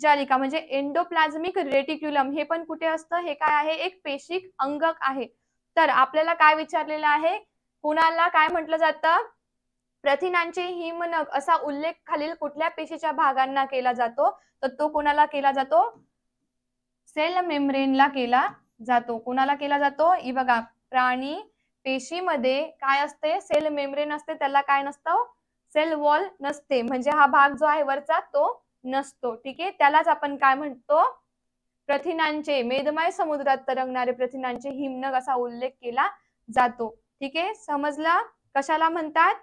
जालिका म्हणजे एंडोप्लाझ्मिक रेटिक्युलम हे पण कुठे असतं हे काय आहे एक पेशिक अंगक आहे तर आपल्याला काय विचारलेलं आहे कुणाला काय म्हटलं जातं प्रथिनांचे हिमनग असा उल्लेख खालील कुठल्या पेशीच्या भागांना केला जातो तर तो कोणाला केला जातो सेल मेम्रेनला केला जातो कोणाला केला जातो ही बघा प्राणी पेशीमध्ये काय असते सेल मेम्रेन असते त्याला काय नसतं सेल वॉल नसते म्हणजे हा भाग जो आहे वरचा तो नसतो ठीक आहे त्यालाच आपण काय म्हणतो प्रथिनांचे मेदमय समुद्रात तरंगणारे प्रथिनांचे हिमनग असा उल्लेख केला जातो ठीक आहे समजला कशाला म्हणतात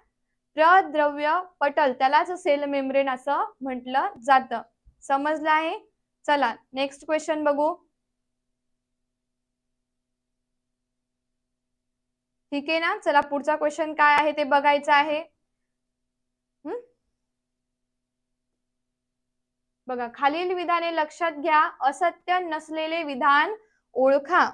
प्रद्रव्य पटल त्यालाच सेल मेम्ब्रेन असं म्हटलं जात़। समजलं आहे चला नेक्स्ट क्वेश्चन बघू ठीक आहे ना चला पुढचा क्वेश्चन काय आहे ते बघायचं आहे बघा खालील विधाने लक्षात घ्या असत्य नसलेले विधान ओळखा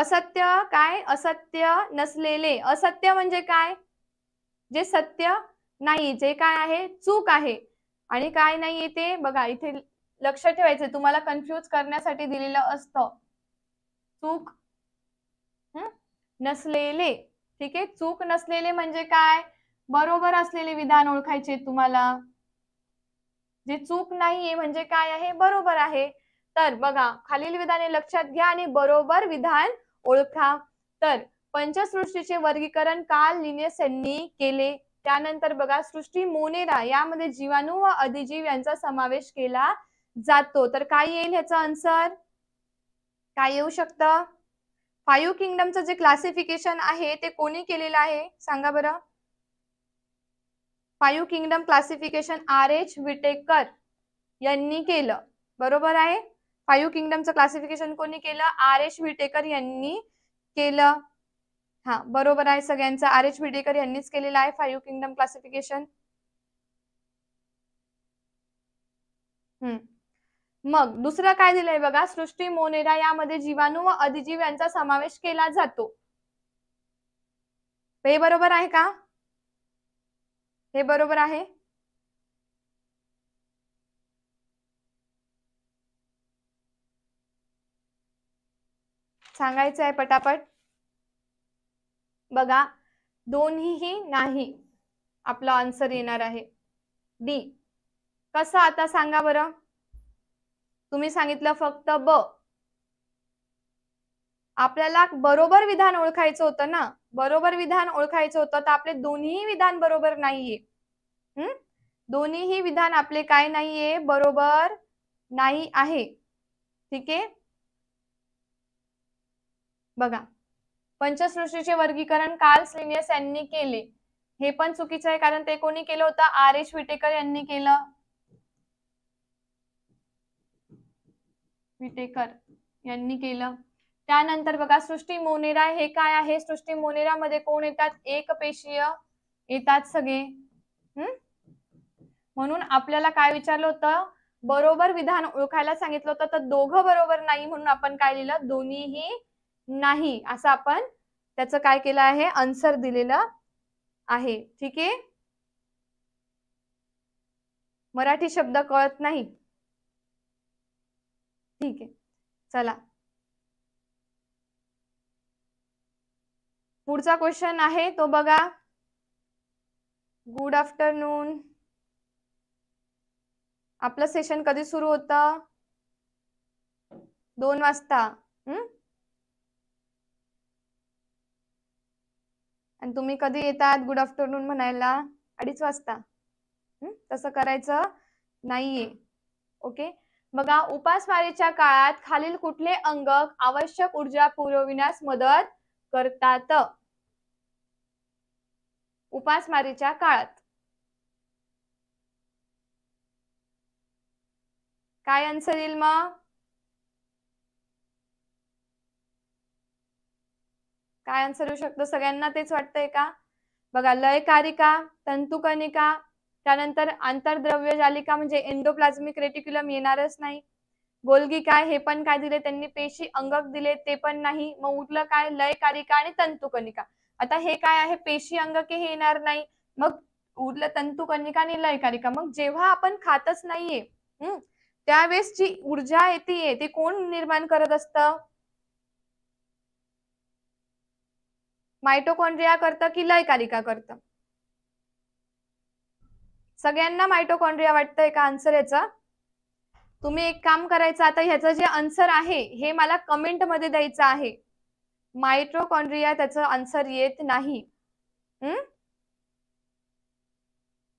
असत्य काय असत्य नसलेले असत्य म्हणजे काय जे सत्य नाही जे काय आहे चूक आहे आणि काय नाही ते बघा इथे लक्ष ठेवायचं तुम्हाला कन्फ्यूज करण्यासाठी दिलेलं असत चूक नसलेले ठीक आहे चूक नसलेले म्हणजे काय बरोबर असलेले विधान ओळखायचे तुम्हाला जे चूक नाहीये म्हणजे काय आहे बरोबर आहे तर बघा खालील विधाने लक्षात घ्या आणि बरोबर विधान ओळखा तर पंचसृष्टीचे वर्गीकरण काल यांनी केले त्यानंतर बघा सृष्टी मोनेरा यामध्ये जीवाणू व अधिजीव यांचा समावेश केला जातो तर काय येईल ह्याचा आन्सर काय येऊ शकतं फायू किंगडमचं जे क्लासिफिकेशन आहे ते कोणी केलेलं आहे सांगा बरं five kingdom classification R H Whittaker यांनी केलं बरोबर आहे फाईव्ह किंगडमचं क्लासिफिकेशन कोणी केलं आर एच विटेकर यांनी केलं हा बरोबर आहे सगळ्यांचं आर एच विटेकर यांनीच केलेलं आहे फाईव्ह किंगडम क्लासिफिकेशन मग दुसरं काय दिलंय बघा सृष्टी मोनेरा यामध्ये जीवाणू व अधिजीव यांचा समावेश केला जातो हे बरोबर आहे का हे बरोबर आहे सांगायचं आहे पटापट बघा दोन्हीही नाही आपला आन्सर येणार आहे डी कसं आता सांगा बरं तुम्ही सांगितलं फक्त ब आपल्याला बरोबर विधान ओळखायचं होतं ना बरोबर विधान ओळखायचं होतं तर आपले दोन्ही विधान बरोबर नाहीये हम्म दोन्हीही विधान आपले काय नाहीये बरोबर नाही आहे ठीक आहे बघा पंचसृष्टीचे वर्गीकरण काल सिनियस यांनी केले हे पण चुकीचं आहे कारण ते कोणी केलं होतं आर एच विटेकर यांनी केलं विटेकर यांनी केलं त्यानंतर बघा सृष्टी मोनेरा हे काय आहे सृष्टी मोनेरा मध्ये कोण येतात एक पेशीय येतात सगळे हम्म म्हणून आपल्याला काय विचारलं होतं बरोबर विधान ओळखायला सांगितलं होतं तर दोघं बरोबर नाही म्हणून आपण काय लिहिलं दोन्हीही नाही असं आपण त्याचं काय केलं आहे आन्सर दिलेलं आहे ठीक आहे मराठी शब्द कळत नाही ठीक आहे चला पुढचा क्वेश्चन आहे तो बघा गुड आफ्टरनून आपलं सेशन कधी सुरू होत दोन वाजता आणि तुम्ही कधी येतात गुड आफ्टरनून म्हणायला अडीच वाजता तसं करायचं नाहीये ओके बघा उपासमारीच्या काळात खालील कुठले अंग आवश्यक ऊर्जा पुरविण्यास मदत करतात उपासमारीच्या काळात काय आन्सर येईल मग काय आन्सर येऊ शकतो सगळ्यांना तेच वाटतंय का बघा लयकारिका तंतुकनिका त्यानंतर आंतरद्रव्य जालिका म्हणजे एन्डोप्लाझमिक रेटिक्युलम येणारच नाही गोलगी काय हे पण काय दिले त्यांनी पेशी अंगक दिले ते पण नाही मग उठलं काय लयकारिका आणि तंतुकनिका आता हे काय आहे पेशी के हे येणार नाही मग उरलं तंतू कनिका आणि लयकारिका मग जेव्हा आपण खातच नाहीये हम्म त्यावेळेस जी ऊर्जा येते ते कोण निर्माण करत असत मायटोकॉन्ड्रिया करतं की लयकारिका करत सगळ्यांना मायटोकॉन्ड्रिया वाटतंय का आन्सर याचा तुम्ही एक काम करायचं आता ह्याचं जे आन्सर आहे हे मला कमेंट मध्ये द्यायचं आहे मायट्रोकॉन्ड्रिया त्याचं आन्सर येत नाही हम्म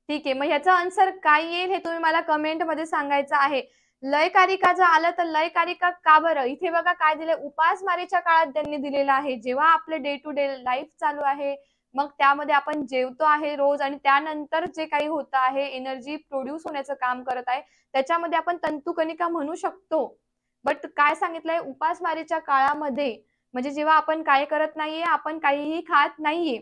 ठीक आहे मग याचा आन्सर काय येईल हे तुम्ही मला कमेंट मध्ये सांगायचं आहे लयकारिका जर आलं तर लयकारिका का बरं इथे बघा काय दिले उपासमारीच्या काळात त्यांनी दिलेलं आहे जेव्हा आपले डे टू डे लाईफ चालू आहे मग त्यामध्ये आपण जेवतो आहे रोज आणि त्यानंतर जे काही होतं आहे एनर्जी प्रोड्यूस होण्याचं काम करत आहे त्याच्यामध्ये आपण तंतुकणिका म्हणू शकतो बट काय सांगितलंय उपासमारीच्या काळामध्ये म्हणजे जेव्हा आपण काय करत नाहीये आपण काहीही खात नाहीये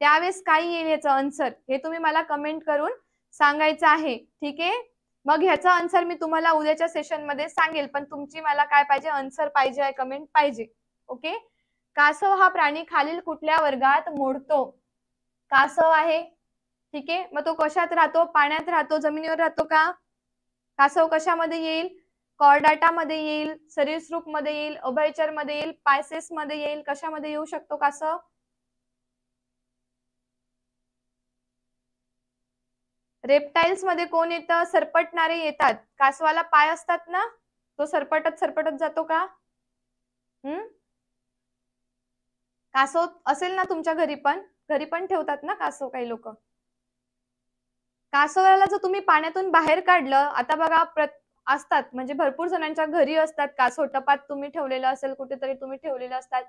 त्यावेळेस काय येईल ह्याचं आन्सर हे तुम्ही मला कमेंट करून सांगायचं आहे ठीक आहे मग ह्याचा आन्सर मी तुम्हाला उद्याच्या सेशन मध्ये सांगेल पण तुमची मला काय पाहिजे आन्सर पाहिजे आहे कमेंट पाहिजे ओके कासव हा प्राणी खालील कुठल्या वर्गात मोडतो कासव आहे ठीक आहे मग तो कशात राहतो पाण्यात राहतो जमिनीवर राहतो का कासव कशामध्ये येईल कॉर्डाटा मध्ये येईल सरीसृप मध्ये येईल अभयचर मध्ये येईल पायसेस मध्ये येईल कशामध्ये येऊ शकतो कास रेप्टाईल्स मध्ये कोण येत सरपटणारे येतात कासवाला पाय असतात ना तो सरपटत सरपटत जातो का हम्म कासव असेल ना तुमच्या घरी पण घरी पण ठेवतात ना कासव काही लोक कासवाला जर तुम्ही पाण्यातून बाहेर काढलं आता बघा असतात म्हणजे भरपूर जणांच्या घरी असतात कासोटपात तुम्ही ठेवलेलं असेल कुठेतरी तुम्ही ठेवलेलं असतात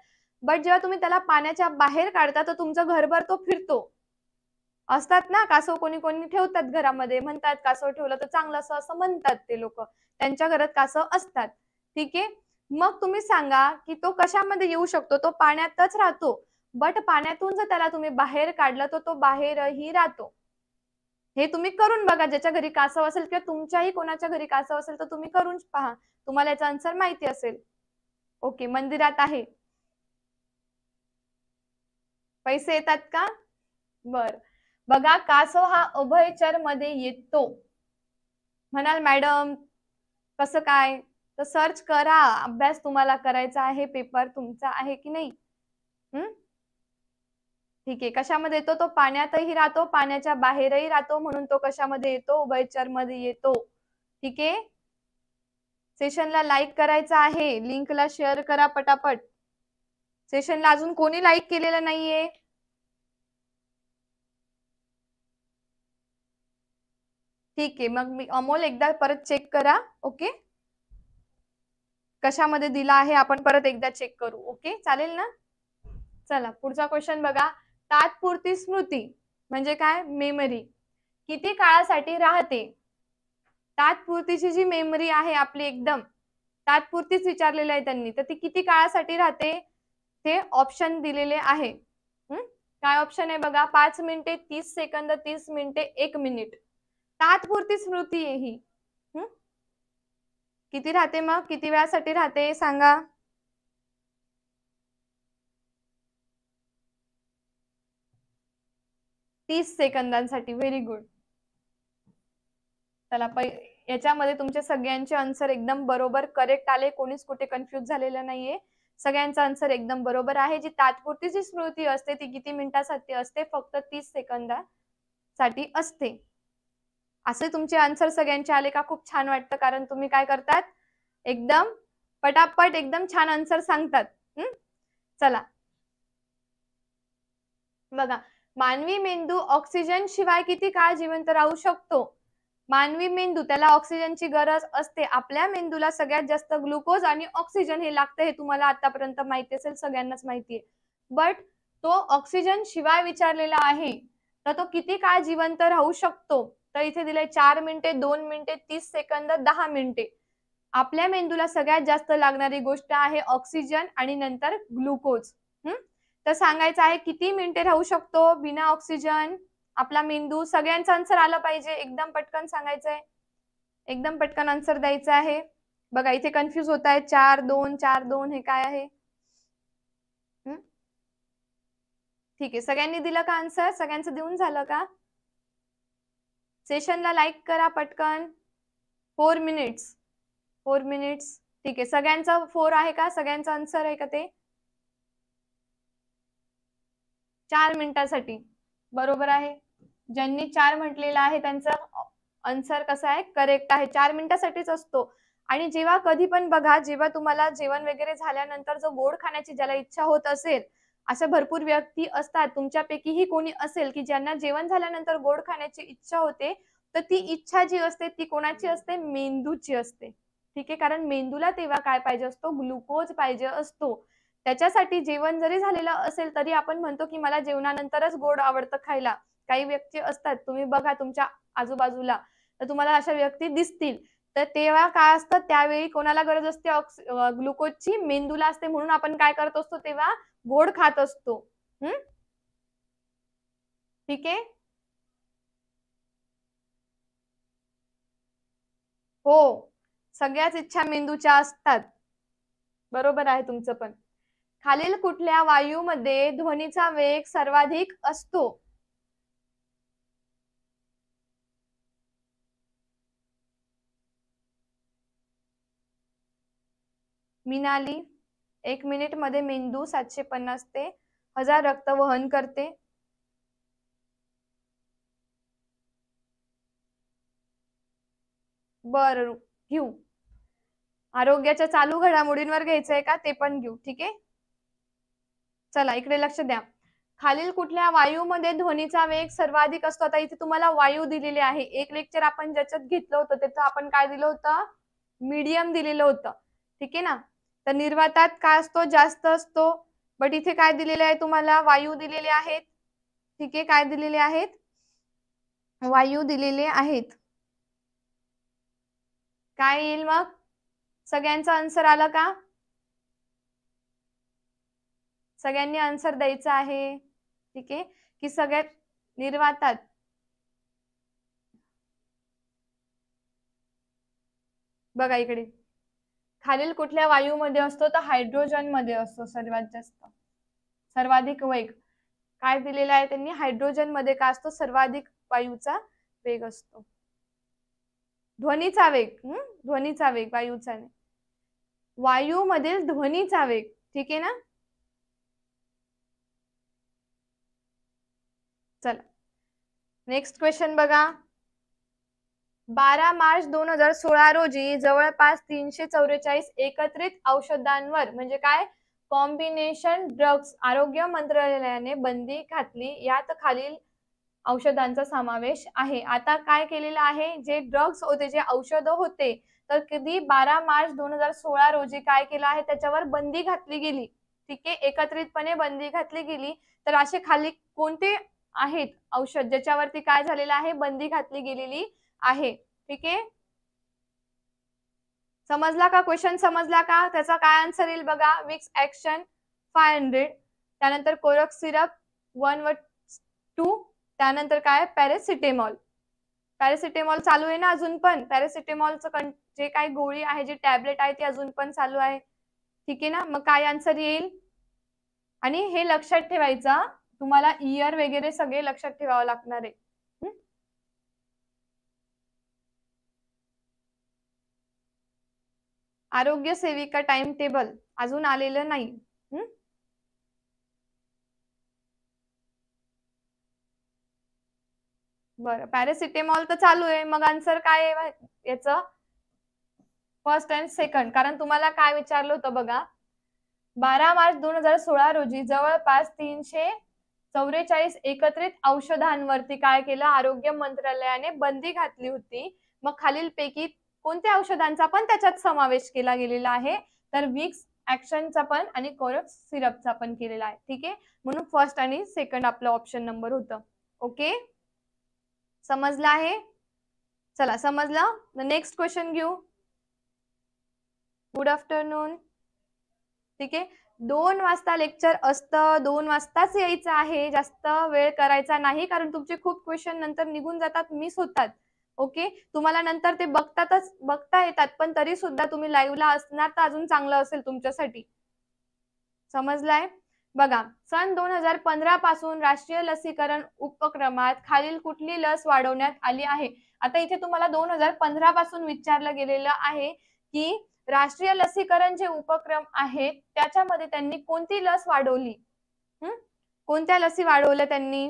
बट जेव्हा तुम्ही त्याला पाण्याच्या बाहेर काढता तर तुमचं घरभर तो फिरतो असतात ना कासव कोणी कोणी ठेवतात घरामध्ये म्हणतात कासव ठेवलं तर चांगलं असं असं म्हणतात ते लोक त्यांच्या घरात कासव असतात ठीक आहे मग तुम्ही सांगा की तो कशामध्ये येऊ शकतो तो पाण्यातच राहतो बट पाण्यातून जर त्याला तुम्ही बाहेर काढलं तर तो, तो बाहेरही राहतो हे तुम्ही करून बघा ज्याच्या घरी कासव असेल किंवा तुमच्याही कोणाच्या घरी कासव असेल तर तुम्ही करून पहा तुम्हाला याचा आन्सर माहिती असेल ओके मंदिरात आहे पैसे येतात का बर बघा कासव हा अभयचर मध्ये येतो म्हणाल मॅडम कसं काय तर सर्च करा अभ्यास तुम्हाला करायचा आहे पेपर तुमचा आहे की नाही हम्म ठीक आहे कशामध्ये येतो तो पाण्यातही राहतो पाण्याच्या बाहेरही राहतो म्हणून तो कशामध्ये येतो उभयचर मध्ये येतो ठीक आहे सेशनला लाईक करायचं आहे लिंकला शेअर करा पटापट सेशनला अजून कोणी लाईक केलेलं नाहीये ठीक आहे मग मी अमोल एकदा परत चेक करा ओके कशामध्ये दिला आहे आपण परत एकदा चेक करू ओके चालेल ना चला पुढचा क्वेश्चन बघा तात्पुरती स्मृती म्हणजे काय मेमरी किती काळासाठी राहते तात्पुरतीची जी मेमरी आहे आपली एकदम तात्पुरतीच विचारलेलं आहे त्यांनी तर ती किती काळासाठी राहते ते ऑप्शन दिलेले आहे काय ऑप्शन आहे बघा पाच मिनिटे तीस सेकंद तीस मिनिटे एक मिनिट तात्पुरती स्मृती आहे ही किती राहते मग किती वेळासाठी राहते सांगा तीस सेकंदांसाठी व्हेरी गुड चला याच्यामध्ये तुमचे सगळ्यांचे आन्सर एकदम बरोबर करेक्ट आले कोणीच कुठे कन्फ्युज झालेलं नाहीये सगळ्यांचा आन्सर एकदम बरोबर आहे जी तात्पुरती जी स्मृती असते ती किती मिनिटासाठी असते फक्त तीस सेकंदासाठी असते असे तुमचे आन्सर सगळ्यांचे आले का खूप छान वाटतं कारण तुम्ही काय करतात एकदम पटापट एकदम छान आन्सर सांगतात हम्म चला बघा मानवी मेंदू ऑक्सिजन शिवाय किती काळ जिवंत राहू शकतो मानवी मेंदू त्याला ऑक्सिजनची गरज असते आपल्या मेंदूला सगळ्यात जास्त ग्लुकोज आणि ऑक्सिजन हे लागतं हे तुम्हाला आतापर्यंत माहिती असेल सगळ्यांनाच माहिती आहे बट तो ऑक्सिजन शिवाय विचारलेला आहे तर तो किती काळ जिवंत राहू शकतो तर इथे दिले चार मिनिटे दोन मिनिटे तीस सेकंद दहा मिनिटे आपल्या मेंदूला सगळ्यात जास्त लागणारी गोष्ट आहे ऑक्सिजन आणि नंतर ग्लुकोज हम्म तर सांगायचं आहे किती मिनिटे राहू शकतो बिना ऑक्सिजन आपला मेंदू सगळ्यांचा आन्सर आला पाहिजे एकदम पटकन सांगायचंय एकदम पटकन आन्सर द्यायचा आहे बघा इथे कन्फ्यूज होत आहे चार दोन चार दोन हे काय आहे ठीक आहे सगळ्यांनी दिलं का आन्सर सगळ्यांचं देऊन झालं का सेशनला लाईक करा पटकन फोर मिनिट्स फोर मिनिट्स ठीक आहे सगळ्यांचा फोर आहे का सगळ्यांचा आन्सर आहे का ते चार मिनिटासाठी बरोबर आहे ज्यांनी चार म्हटलेलं आहे त्यांचा आन्सर कसा आहे करेक्ट आहे चार मिनिटासाठीच असतो आणि जेव्हा कधी पण बघा जेव्हा तुम्हाला जेवण वगैरे झाल्यानंतर जो गोड खाण्याची ज्याला इच्छा होत असेल अशा भरपूर व्यक्ती असतात तुमच्यापैकीही कोणी असेल की ज्यांना जेवण झाल्यानंतर गोड खाण्याची इच्छा होते तर ती इच्छा जी असते ती कोणाची असते मेंदूची असते ठीक आहे कारण मेंदूला तेव्हा काय पाहिजे असतो ग्लुकोज पाहिजे असतो त्याच्यासाठी जेवण जरी झालेलं असेल तरी आपण म्हणतो की मला जेवणानंतरच गोड आवडतं खायला काही व्यक्ती असतात तुम्ही बघा तुमच्या आजूबाजूला तर तुम्हाला अशा व्यक्ती दिसतील तर तेव्हा काय असतं त्यावेळी कोणाला गरज असते ग्लुकोजची मेंदूला असते म्हणून आपण काय करत असतो तेव्हा गोड खात असतो हम्म ठीक आहे हो सगळ्याच इच्छा मेंदूच्या असतात बरोबर आहे तुमचं पण खालील कुठल्या वायूमध्ये ध्वनीचा वेग सर्वाधिक असतो मिनाली एक मिनिट मध्ये मेंदू सातशे पन्नास ते हजार रक्त वहन करते बर घेऊ आरोग्याच्या चालू घडामोडींवर घ्यायचंय का ते पण घेऊ ठीक आहे चला इकडे लक्ष द्या खालील कुठल्या वायूमध्ये ध्वनीचा वेग सर्वाधिक असतो आता इथे तुम्हाला वायू दिलेले आहे एक लेक्चर आपण ज्याच्यात घेतलं होतं त्याचं आपण काय दिलं होतं मीडियम दिलेलं होतं ठीक आहे ना तर निर्वातात काय असतो जास्त असतो बट इथे काय दिलेले आहे तुम्हाला वायू दिलेले आहेत ठीक आहे काय दिलेले आहेत वायू दिलेले आहेत काय येईल मग सगळ्यांचा आन्सर आला का सगळ्यांनी आन्सर द्यायचा आहे ठीक आहे की सगळ्यात निर्वातात बघा इकडे खालील कुठल्या वायूमध्ये असतो तर हायड्रोजन मध्ये असतो सर्वात जास्त सर्वाधिक वेग काय दिलेला आहे त्यांनी हायड्रोजन मध्ये का असतो सर्वाधिक वायूचा वेग असतो ध्वनीचा वेग हम्म ध्वनीचा वेग वायूचा नाही वायूमधील ध्वनीचा वेग ठीक आहे ना चला नेक्स्ट क्वेश्चन बघा बारा मार्च दोन हजार सोळा रोजी जवळपास तीनशे चौवेचाळीस एकत्रित औषधांवर म्हणजे काय कॉम्बिनेशन ड्रग्स आरोग्य मंत्रालयाने बंदी घातली यात खालील औषधांचा समावेश आहे आता काय केलेलं आहे जे ड्रग्स होते जे औषध होते तर कधी बारा मार्च दोन हजार सोळा रोजी काय केलं आहे त्याच्यावर बंदी घातली गेली ठीक आहे एकत्रितपणे बंदी घातली गेली तर असे खाली कोणते आहेत औषध ज्याच्यावरती काय झालेलं आहे बंदी घातली गेलेली आहे ठीक आहे समजला का क्वेश्चन समजला का त्याचा काय आन्सर येईल बघा विक्स ऍक्शन फाय हंड्रेड त्यानंतर कोरक सिरप वन व टू त्यानंतर काय पॅरेसिटेमॉल पॅरेसिटेमॉल चालू आहे ना अजून पण पॅरेसिटेमॉलचं जे काही गोळी आहे जे टॅबलेट आहे ती अजून पण चालू आहे ठीक आहे ना मग काय आन्सर येईल आणि हे लक्षात ठेवायचं तुम्हाला इयर वगैरे सगळे लक्षात ठेवावं लागणार आहे आरोग्य सेविका टाइम टेबल अजून आलेलं नाही बरं पॅरासिटेमॉल तर चालू आहे मग आन्सर काय याच फर्स्ट अँड सेकंड कारण तुम्हाला काय विचारलं होतं बघा बारा मार्च दोन हजार सोळा रोजी जवळपास तीनशे चौवेचाळीस एकत्रित औषधांवरती काय केलं आरोग्य मंत्रालयाने बंदी घातली होती मग खालीलपैकी कोणत्या औषधांचा पण त्याच्यात समावेश केला गेलेला आहे तर विक्स ऍक्शनचा पण आणि कोरक्स सिरपचा पण केलेला आहे ठीक आहे म्हणून फर्स्ट आणि सेकंड आपलं ऑप्शन नंबर होत ओके समजलं आहे चला समजलं नेक्स्ट क्वेश्चन घेऊ गुड आफ्टरनून ठीक आहे दोन वाजता लेक्चर असतं दोन वाजताच यायचं आहे जास्त वेळ करायचा नाही कारण तुमचे खूप क्वेश्चन नंतर निघून जातात मिस होतात ओके तुम्हाला नंतर ते बघतातच बघता येतात पण तरी सुद्धा तुम्ही लाईव्हला असणार तर अजून चांगलं असेल तुमच्यासाठी समजलाय बघा सन दोन हजार पंधरा पासून राष्ट्रीय लसीकरण उपक्रमात खालील कुठली लस वाढवण्यात आली आहे आता इथे तुम्हाला दोन हजार पंधरा पासून विचारलं गेलेलं आहे की राष्ट्रीय लसीकरण जे उपक्रम आहेत त्याच्यामध्ये त्यांनी कोणती लस वाढवली हम्म कोणत्या लसी वाढवल्या त्यांनी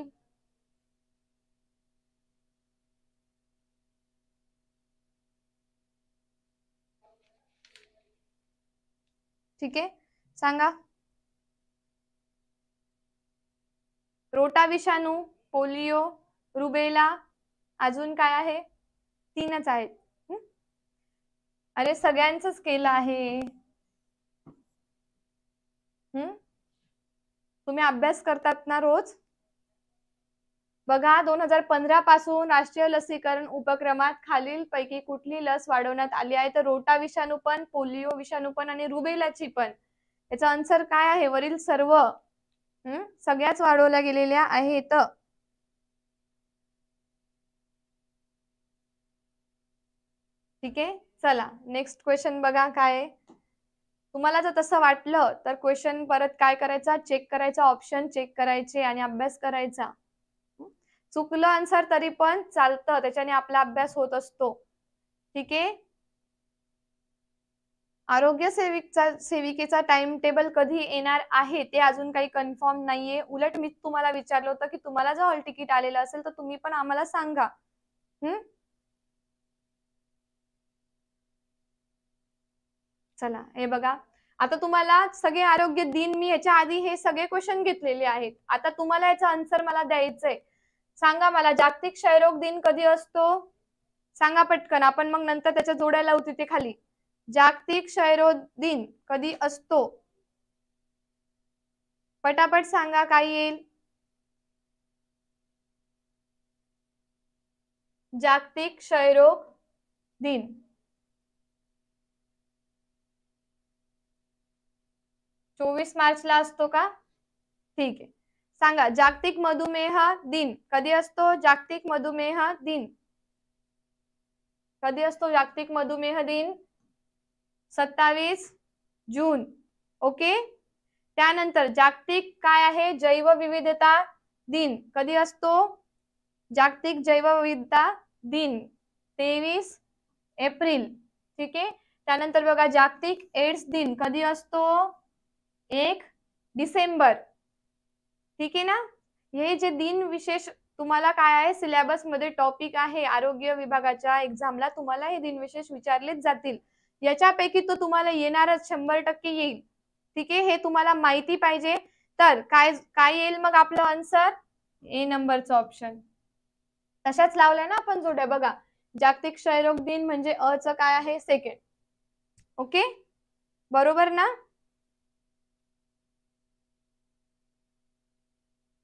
ठीक आहे सांगा रोटा विषाणू पोलिओ रुबेला अजून काय आहे तीनच आहेत अरे सगळ्यांच केलं आहे हम्म तुम्ही अभ्यास करतात ना रोज बघा दोन हजार पंधरा पासून राष्ट्रीय लसीकरण उपक्रमात खालील पैकी कुठली लस वाढवण्यात आली आहे तर रोटा विषाणू पण पोलिओ विषाणू पण आणि रुबेलाची पण याचा आन्सर काय आहे वरील सर्व हम्म सगळ्याच वाढवल्या गेलेल्या आहेत ठीक आहे चला नेक्स्ट क्वेश्चन बघा काय तुम्हाला जर तसं वाटलं तर क्वेश्चन परत काय करायचा चेक करायचा ऑप्शन चेक करायचे आणि अभ्यास करायचा चुकलं आन्सर तरी पण चालतं त्याच्याने आपला अभ्यास होत असतो ठीक आहे आरोग्य सेविकचा सेविकेचा टाइम टेबल कधी येणार आहे ते अजून काही कन्फर्म नाहीये उलट मी तुम्हाला विचारलं होतं की तुम्हाला जर हॉल तिकीट आलेलं असेल तर तुम्ही पण आम्हाला सांगा हम्म चला हे बघा आता तुम्हाला सगळे आरोग्य दिन मी याच्या आधी हे सगळे क्वेश्चन घेतलेले आहेत आता तुम्हाला याचा आन्सर मला द्यायचंय सांगा मला जागतिक क्षयरोग दिन कधी असतो सांगा पटकन आपण मग नंतर त्याच्या जोड्या होती ते खाली जागतिक क्षयरोग दिन कधी असतो पटापट सांगा काय येईल जागतिक क्षयरोग दिन चोवीस मार्चला असतो का ठीक आहे सांगा जागतिक मधुमेह दिन कधी असतो जागतिक मधुमेह दिन कधी असतो जागतिक मधुमेह दिन सत्तावीस जून ओके त्यानंतर जागतिक काय आहे जैवविविधता दिन कधी असतो जागतिक जैवविविधता दिन तेवीस एप्रिल ठीक आहे त्यानंतर बघा जागतिक एड्स दिन कधी असतो एक डिसेंबर ठीक आहे ना हे जे दिन विशेष तुम्हाला काय आहे सिलेबस मध्ये टॉपिक आहे आरोग्य विभागाच्या एक्झामला तुम्हाला हे दिन विशेष विचारलेच जातील याच्यापैकी तो तुम्हाला येणारच शंभर टक्के येईल ठीक आहे हे तुम्हाला माहिती पाहिजे तर काय काय येईल मग आपलं आन्सर ए नंबरचं ऑप्शन तशाच लावलाय ना आपण जोड्या बघा जागतिक क्षयरोग दिन म्हणजे अ च काय आहे सेकंड ओके बरोबर ना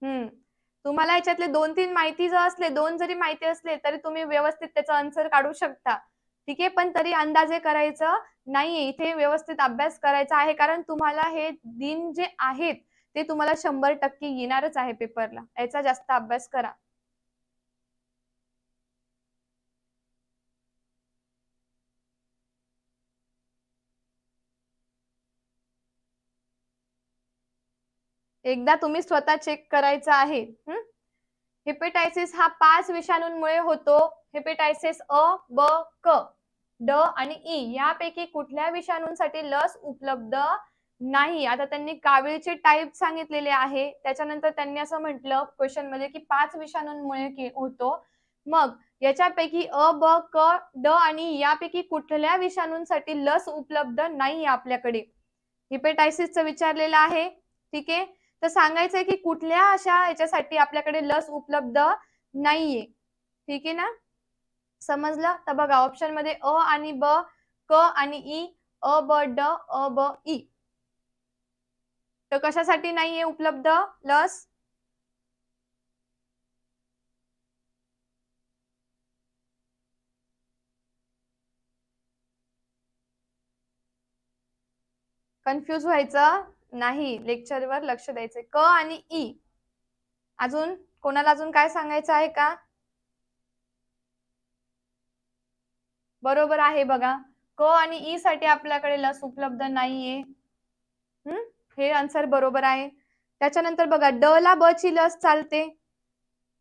हम्म तुम्हाला याच्यातले दोन तीन माहिती जर असले दोन जरी माहिती असले तरी तुम्ही व्यवस्थित त्याचा आन्सर काढू शकता ठीक आहे पण तरी अंदाजे करायचं नाही इथे व्यवस्थित अभ्यास करायचा आहे कारण तुम्हाला हे दिन जे आहेत ते तुम्हाला शंभर टक्के येणारच आहे पेपरला याचा जास्त अभ्यास करा एकदा तुम्ही स्वतः चेक करायचा आहे हिपेटायसिस हा पाच विषाणूंमुळे होतो हिपेटायसिस अ ब क ड आणि ई यापैकी कुठल्या विषाणूंसाठी लस उपलब्ध नाही आता त्यांनी कावीळचे टाईप सांगितलेले आहे त्याच्यानंतर त्यांनी असं म्हटलं क्वेश्चन मध्ये की पाच विषाणूंमुळे होतो मग याच्यापैकी अ ब क ड आणि यापैकी कुठल्या विषाणूंसाठी लस उपलब्ध नाही आपल्याकडे हिपेटायसिसचं विचारलेलं आहे ठीक आहे तर सांगायचंय की कुठल्या अशा याच्यासाठी आपल्याकडे लस उपलब्ध नाहीये ठीक आहे ना समजलं तर बघा ऑप्शन मध्ये अ आणि ब क आणि ई अ ब ड अ ब ई तर कशासाठी नाहीये उपलब्ध लस कन्फ्यूज व्हायचं नाही लेक्चर वर लक्ष द्यायचे क आणि ई अजून कोणाला अजून काय सांगायचं आहे का बरोबर आहे बघा क आणि ई साठी आपल्याकडे लस उपलब्ध नाहीये हम्म हे आन्सर बरोबर आहे त्याच्यानंतर बघा ड ला ब ची लस चालते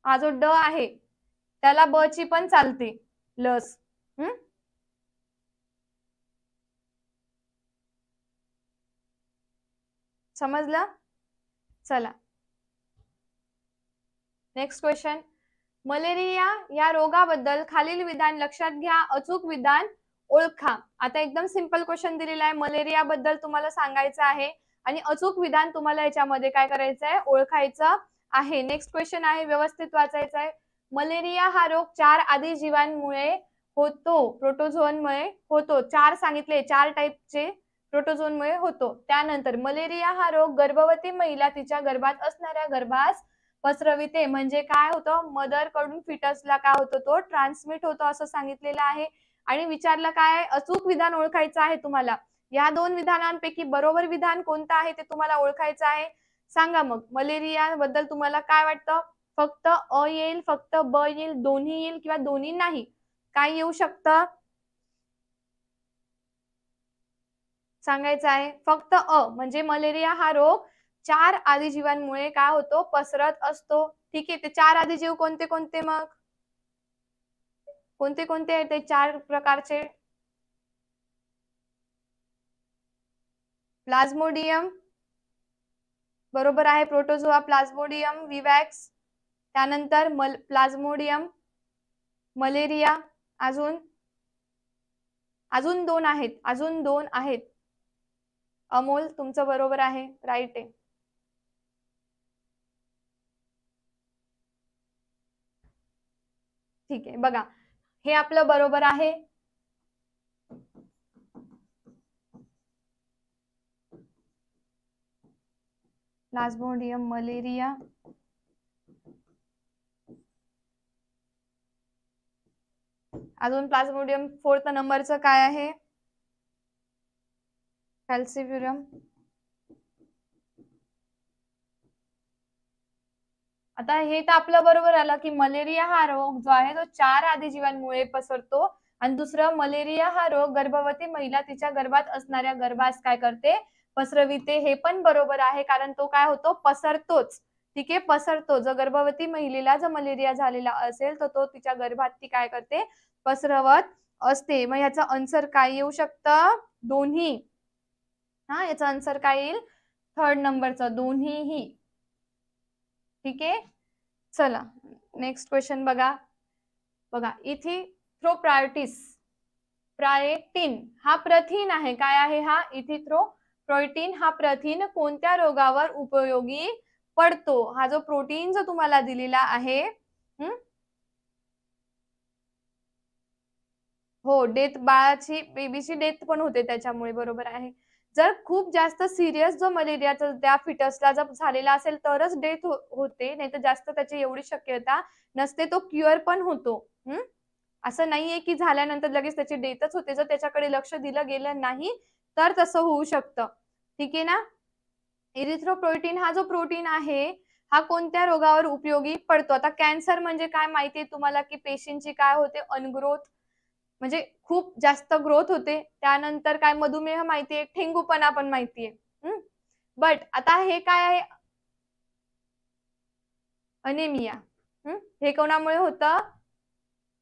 हा जो ड आहे त्याला ब ची पण चालते लस हम्म समजलं चला नेक्स्ट क्वेश्चन मलेरिया या रोगाबद्दल खालील विधान लक्षात घ्या अचूक विधान ओळखा आता एकदम सिंपल क्वेश्चन दिलेला आहे मलेरिया बद्दल तुम्हाला सांगायचं आहे आणि अचूक विधान तुम्हाला याच्यामध्ये काय करायचं आहे ओळखायचं आहे नेक्स्ट क्वेश्चन आहे व्यवस्थित वाचायचं आहे मलेरिया हा रोग चार आदी जीवांमुळे होतो प्रोटोझोनमुळे होतो चार सांगितले चार टाईपचे मुळे होतो त्यानंतर मलेरिया हा रोग गर्भवती महिला तिच्या गर्भात असणाऱ्या गर्भास पसरविते म्हणजे काय होतं मदर कडून फिटसला काय होतो तो ट्रान्समिट होतो असं सांगितलेलं आहे आणि विचारलं काय अचूक विधान ओळखायचं आहे तुम्हाला या दोन विधानांपैकी बरोबर विधान कोणतं आहे ते तुम्हाला ओळखायचं आहे सांगा मग मलेरिया बद्दल तुम्हाला काय वाटतं फक्त अ येईल फक्त ब येईल दोन्ही येईल किंवा दोन्ही नाही काय येऊ शकतं सांगायचं आहे फक्त अ म्हणजे मलेरिया हा रोग चार आदिजीवांमुळे काय होतो पसरत असतो ठीक आहे ते चार आदिजीव कोणते कोणते मग कोणते कोणते आहेत ते चार प्रकारचे प्लाझ्मोडियम बरोबर आहे प्रोटोझोआ प्लाझ्मोडियम विवॅक्स त्यानंतर मल प्लाझ्मोडियम मलेरिया अजून अजून दोन आहेत अजून दोन आहेत अमोल तुमचं बरोबर आहे राईट आहे ठीक आहे बघा हे आपलं बरोबर आहे प्लास्मोडियम मलेरिया अजून प्लाझ्मोडियम फोर्थ नंबरचं काय आहे आता हे तर आपल्या बरोबर आलं की मलेरिया हा रोग जो आहे तो चार आदिजीवांमुळे पसरतो आणि दुसरं मलेरिया हा रोग गर्भवती महिला तिच्या गर्भात असणाऱ्या गर्भास काय करते पसरविते हे पण बरोबर आहे कारण तो काय होतो पसरतोच ठीक आहे पसरतो जर गर्भवती महिलेला जर मलेरिया झालेला असेल तर तो तिच्या गर्भात ती काय करते पसरवत असते मग ह्याचं अन्सर काय येऊ शकतं दोन्ही हा याचा आन्सर काय येईल थर्ड नंबरचा दोन्हीही ठीक आहे चला नेक्स्ट क्वेश्चन बघा बघा इथे थ्रो प्रायोटिस प्रायटीन हा प्रथिन आहे काय आहे हा इथे थ्रो प्रोटीन हा प्रथिन कोणत्या रोगावर उपयोगी पडतो हा जो प्रोटीन जो तुम्हाला दिलेला आहे हो डेथ बाळाची बेबीची डेथ पण होते त्याच्यामुळे बरोबर आहे जर खूप जास्त सिरियस जो मलेरियाचा त्या फिटसला जर झालेला असेल तरच डेथ हो- होते नाही तर जास्त त्याची एवढी शक्यता नसते तो क्युअर पण होतो हम्म असं नाहीये की झाल्यानंतर लगेच त्याची डेथच होते जर त्याच्याकडे लक्ष दिलं गेलं नाही तर तसं होऊ शकतं ठीक आहे ना प्रोटीन हा जो प्रोटीन आहे हा कोणत्या रोगावर उपयोगी पडतो आता कॅन्सर म्हणजे काय माहितीये तुम्हाला की पेशंटची काय होते अनग्रोथ म्हणजे खूप जास्त ग्रोथ होते त्यानंतर काय मधुमेह माहितीये ठेंगूपणा पण माहितीये बट आता हे काय आहे अनेमिया हे कोणामुळे होतं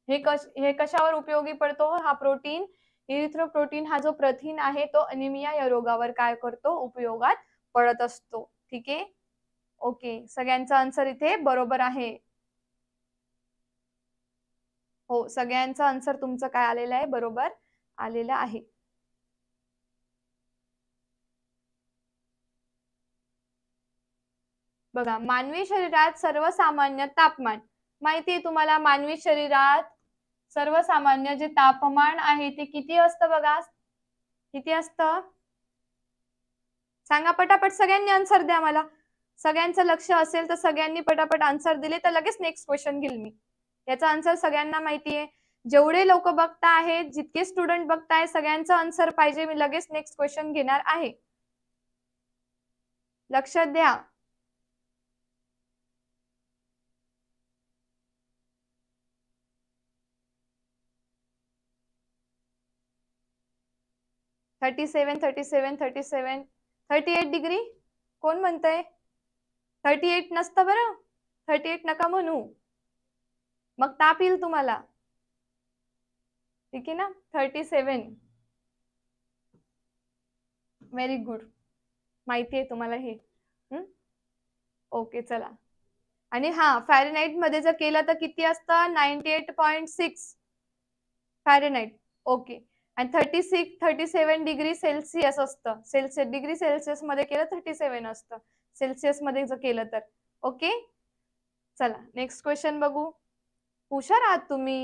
हे कश हे कशावर उपयोगी पडतो हा प्रोटीन प्रोटीन हा जो प्रथिन आहे तो अनेमिया या रोगावर काय करतो उपयोगात पडत असतो ठीक आहे ओके सगळ्यांचा आन्सर इथे बरोबर आहे हो सगळ्यांचा आन्सर तुमचं काय आलेलं आहे बरोबर आलेलं आहे बघा मानवी शरीरात सर्वसामान्य तापमान माहिती आहे तुम्हाला मानवी शरीरात सर्वसामान्य जे तापमान आहे ते किती असतं बघा किती असतं सांगा पटापट सगळ्यांनी आन्सर द्या मला सगळ्यांचं लक्ष असेल तर सगळ्यांनी पटापट आन्सर दिले तर लगेच नेक्स्ट क्वेश्चन घेईल मी याचा आन्सर सगळ्यांना माहिती आहे जेवढे लोक बघता आहेत जितके स्टुडंट बघताय सगळ्यांचा आन्सर पाहिजे मी लगेच नेक्स्ट क्वेश्चन घेणार आहे लक्षात द्या thirty seven thirty seven thirty seven thirty eight degree कोण म्हणतंय थर्टी एट नसतं बरं थर्टी एट नका म्हणू मग ताप येईल तुम्हाला ठीक आहे ना थर्टी सेवन व्हेरी गुड माहिती आहे तुम्हाला हे ओके चला आणि हा फॅरेनाईट मध्ये जर केलं तर किती असतं ninety eight point six Fahrenheit okay आणि thirty six thirty seven degree Celsius असतं सेल्सिअस डिग्री सेल्सिअस मध्ये केलं थर्टी सेवन असतं सेल्सिअस मध्ये जर केलं तर ओके चला नेक्स्ट क्वेश्चन बघू हुशार आहात तुम्ही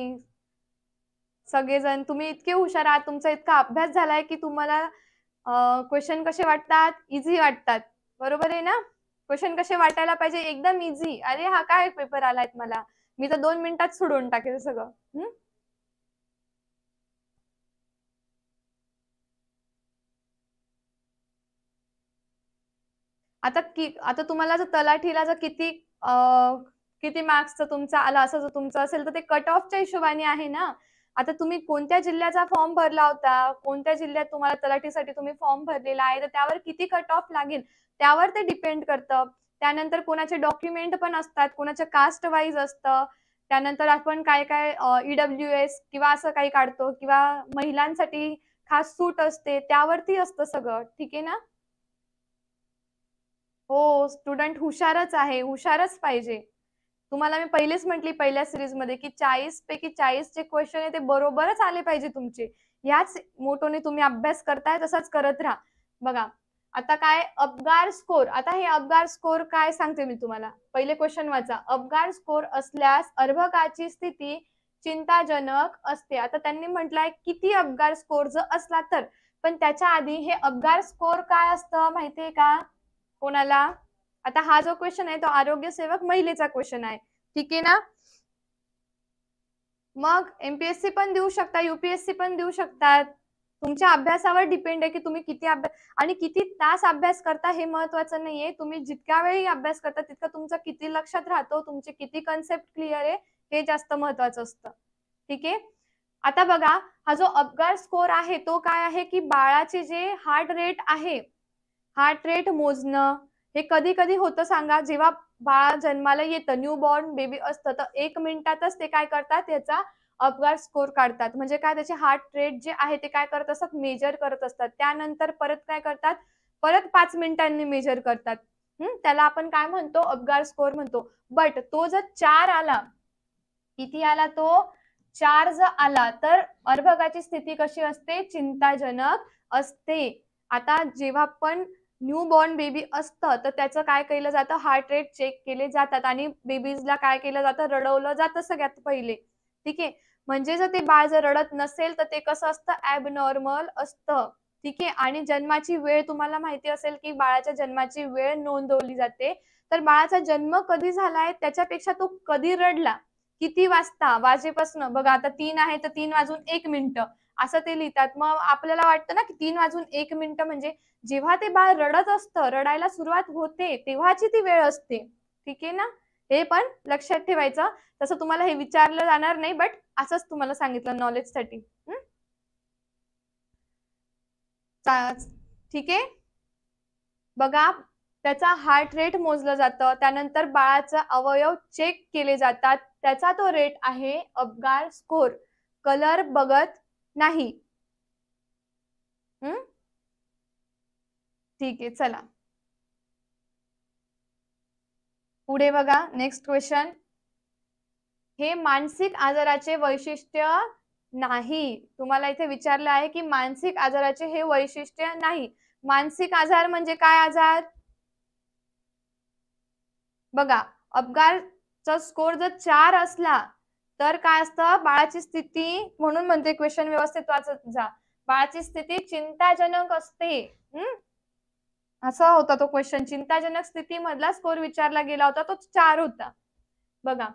सगळेजण तुम्ही इतके हुशार आहात तुमचा इतका अभ्यास झालाय की तुम्हाला क्वेश्चन कसे वाटतात इझी वाटतात बरोबर आहे ना क्वेश्चन कसे वाटायला पाहिजे एकदम इझी अरे हा काय पेपर आलाय मला मी तर दोन मिनिटात सोडून टाकेल सगळं हम्म आता की आता तुम्हाला जर तलाठीला जर किती किती मार्क्स तुमचा आला असं जर तुमचं असेल तर ते कट ऑफच्या हिशोबाने आहे ना आता तुम्ही कोणत्या जिल्ह्याचा फॉर्म भरला होता कोणत्या जिल्ह्यात तुम्हाला तलाठीसाठी तुम्ही फॉर्म भरलेला आहे तर त्यावर किती कट ऑफ लागेल त्यावर ते डिपेंड करतं त्यानंतर कोणाचे डॉक्युमेंट पण असतात कोणाच्या कास्ट वाईज असतं त्यानंतर आपण काय काय ईडब्ल्यू एस e किंवा असं काही काढतो किंवा महिलांसाठी खास सूट असते त्यावरती असतं सगळं ठीक आहे ना हो स्टुडंट हुशारच आहे हुशारच पाहिजे तुम्हाला मी पहिलेच म्हटली पहिल्या मध्ये की चाळीस पैकी चाळीस जे क्वेश्चन आहे ते बरोबरच आले पाहिजे तुमचे याच मोटोने तुम्ही अभ्यास करताय तसाच करत राहा बघा आता काय अपगार स्कोर आता हे अपगार स्कोर काय सांगते मी तुम्हाला पहिले क्वेश्चन वाचा अपगार स्कोर असल्यास अर्भकाची स्थिती चिंताजनक असते आता त्यांनी म्हटलंय किती अपगार स्कोर जर असला तर पण त्याच्या आधी हे अपगार स्कोर काय असतं माहितीये का कोणाला आता हा जो क्वेश्चन आहे तो आरोग्य सेवक महिलेचा क्वेश्चन आहे ठीक आहे ना मग एमपीएससी पण देऊ शकता युपीएससी पण देऊ शकतात तुमच्या अभ्यासावर डिपेंड आहे की तुम्ही किती अभ्यास आणि किती तास अभ्यास करता हे महत्वाचं नाहीये तुम्ही जितक्या वेळी अभ्यास करता तितका तुमचा किती लक्षात राहतो तुमचे किती कन्सेप्ट क्लिअर आहे हे जास्त महत्वाचं असतं ठीक आहे आता बघा हा जो अपगार स्कोर आहे तो काय आहे की बाळाचे जे हार्ट रेट आहे हार्ट रेट मोजणं हे कधी कधी होतं सांगा जेव्हा बाळ जन्माला येतं न्यू बॉर्न बेबी असतं तर एक मिनिटातच ते काय करतात याचा अपघात स्कोर काढतात म्हणजे काय त्याचे हार्ट रेट जे आहे ते काय करत असतात मेजर करत असतात त्यानंतर परत काय करतात परत पाच मिनिटांनी मेजर करतात हम्म त्याला आपण काय म्हणतो अपघात स्कोर म्हणतो बट तो जर चार आला किती आला तो चार जर आला तर अर्भकाची स्थिती कशी असते चिंताजनक असते आता जेव्हा पण न्यू बॉर्न बेबी असतं तर त्याचं काय केलं जातं हार्ट रेट चेक केले जातात आणि बेबीजला काय केलं जातं रडवलं जातं सगळ्यात पहिले ठीक आहे म्हणजे जर ते बाळ जर रडत नसेल तर ते कसं असतं नॉर्मल असतं ठीक आहे आणि जन्माची वेळ तुम्हाला माहिती असेल की बाळाच्या जन्माची वेळ नोंदवली जाते तर बाळाचा जन्म कधी झालाय त्याच्यापेक्षा तो कधी रडला किती वाजता वाजेपासून बघा आता तीन आहे तर तीन वाजून एक मिनिट असं ते लिहितात मग आपल्याला वाटतं ना की तीन वाजून एक मिनिट म्हणजे जेव्हा ते बाळ रडत असतं रडायला सुरुवात होते तेव्हाची ती वेळ असते ठीक आहे ना हे पण लक्षात ठेवायचं तसं तुम्हाला हे विचारलं जाणार नाही बट असंच तुम्हाला सांगितलं नॉलेज साठी ठीक आहे बघा त्याचा हार्ट रेट मोजलं जातं त्यानंतर बाळाचा अवयव चेक केले जातात त्याचा तो रेट आहे अपगार स्कोर कलर बघत नाही हम्म ठीक आहे चला पुढे बघा नेक्स्ट क्वेश्चन हे मानसिक आजाराचे वैशिष्ट्य नाही तुम्हाला इथे विचारलं आहे की मानसिक आजाराचे हे वैशिष्ट्य नाही मानसिक आजार म्हणजे काय आजार बघा अपघातचा स्कोर जर चार असला तर काय असतं बाळाची स्थिती म्हणून म्हणते क्वेश्चन व्यवस्थित वाचत जा बाळाची स्थिती चिंताजनक असते असा होता तो क्वेश्चन चिंताजनक स्थिती मधला स्कोर विचारला गेला होता तो चार होता बघा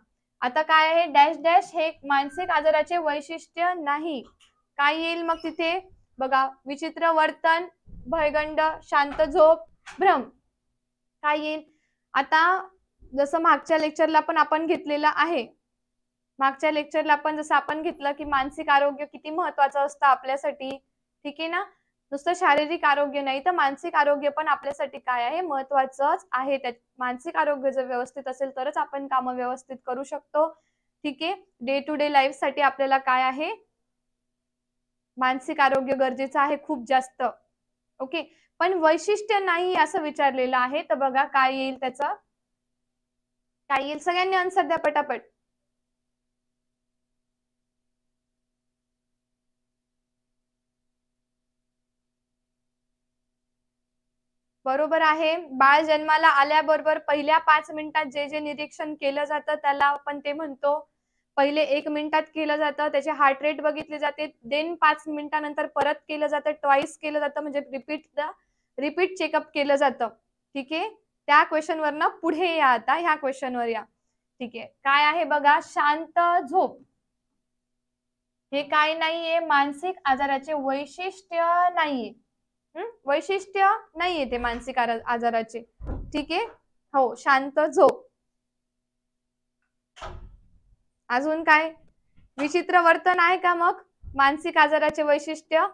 आता काय आहे डॅश डॅश हे मानसिक आजाराचे वैशिष्ट्य नाही काय येईल मग तिथे बघा विचित्र वर्तन भयगंड शांत झोप भ्रम काय येईल आता जसं मागच्या लेक्चरला पण आपण घेतलेला आहे मागच्या लेक्चरला आपण जसं आपण घेतलं की मानसिक आरोग्य किती महत्वाचं असतं आपल्यासाठी ठीक आहे ना नुसतं शारीरिक आरोग्य नाही तर मानसिक आरोग्य पण आपल्यासाठी काय आहे महत्वाचंच आहे त्यात मानसिक आरोग्य जर व्यवस्थित असेल तरच आपण कामं व्यवस्थित करू शकतो ठीक आहे डे टू डे लाईफ साठी आपल्याला काय आहे मानसिक आरोग्य गरजेचं आहे खूप जास्त ओके पण वैशिष्ट्य नाही असं विचारलेलं आहे तर बघा काय येईल त्याचं काय येईल सगळ्यांनी आन्सर द्या पटापट बरोबर आहे बाळ जन्माला आल्याबरोबर पहिल्या पाच मिनिटात जे जे निरीक्षण केलं जातं त्याला आपण ते म्हणतो पहिले एक मिनिटात केलं जातं त्याचे हार्ट रेट बघितले जाते देन पाच मिनिटानंतर परत केलं जातं ट्वाईस केलं जातं म्हणजे रिपीट रिपीट चेकअप केलं जातं ठीक आहे त्या ना पुढे या आता ह्या क्वेश्चनवर या ठीक आहे काय आहे बघा शांत झोप हे काय नाहीये मानसिक आजाराचे वैशिष्ट्य नाहीये वैशिष्ट्य नाही येते मानसिक आजाराचे ठीक आहे हो शांत झोप अजून काय विचित्र वर्तन आहे का मग मानसिक आजाराचे वैशिष्ट्य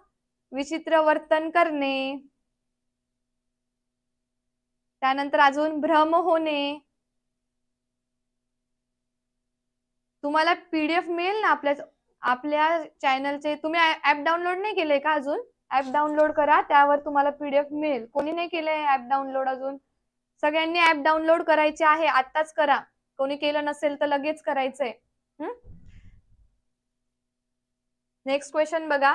विचित्र वर्तन करणे त्यानंतर अजून भ्रम होणे तुम्हाला पीडीएफ मिळेल ना आपल्या आपल्या चॅनलचे तुम्ही ऍप डाउनलोड नाही केले का अजून ऍप डाउनलोड करा त्यावर तुम्हाला पीडीएफ मिळेल कोणी नाही केलंय ऍप डाउनलोड अजून सगळ्यांनी ऍप डाउनलोड करायचे आहे आताच करा कोणी केलं नसेल तर लगेच करायचंय नेक्स्ट क्वेश्चन बघा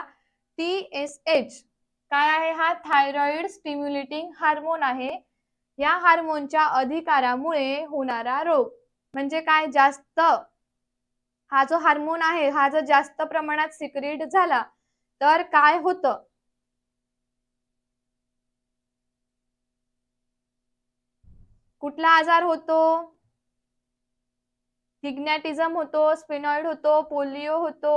टी एस एच काय आहे हा थायरॉइड स्टिम्युलेटिंग हार्मोन आहे या हार्मोनच्या अधिकारामुळे होणारा रोग म्हणजे काय जास्त हा जो हार्मोन आहे हा जर जास्त प्रमाणात सिक्रेट झाला तर काय होतं कुठला आजार होतो हिग्नॅटिझम होतो स्पिनॉइड होतो पोलिओ होतो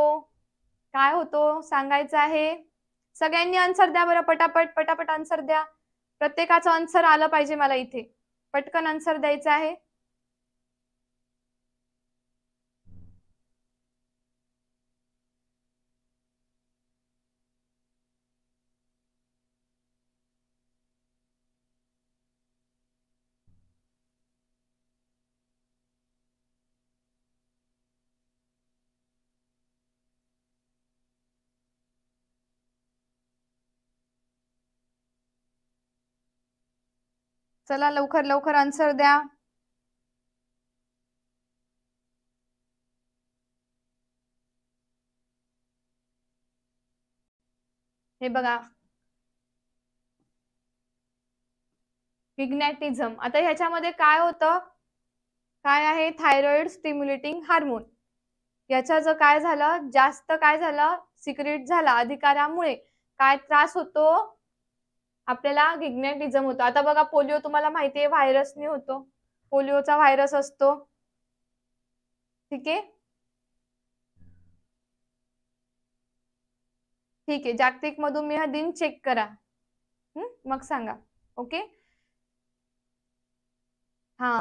काय होतो सांगायचं आहे सगळ्यांनी आन्सर द्या बरं पटापट पटापट आन्सर द्या प्रत्येकाचं आन्सर आलं पाहिजे मला इथे पटकन आन्सर द्यायचं आहे चला लवकर लवकर आन्सर द्या हे बघा विग्नॅटिझम आता ह्याच्यामध्ये काय होतं काय आहे थायरॉइड स्टिम्युलेटिंग हार्मोन याचा जर काय झालं जास्त काय झालं सिक्रेट झाला अधिकारामुळे काय त्रास होतो आपल्याला गिग्नेटिझम होतो आता बघा पोलिओ तुम्हाला माहिती आहे व्हायरसने होतो पोलिओचा व्हायरस असतो ठीक आहे ठीक आहे जागतिक हा दिन चेक करा मग सांगा ओके हा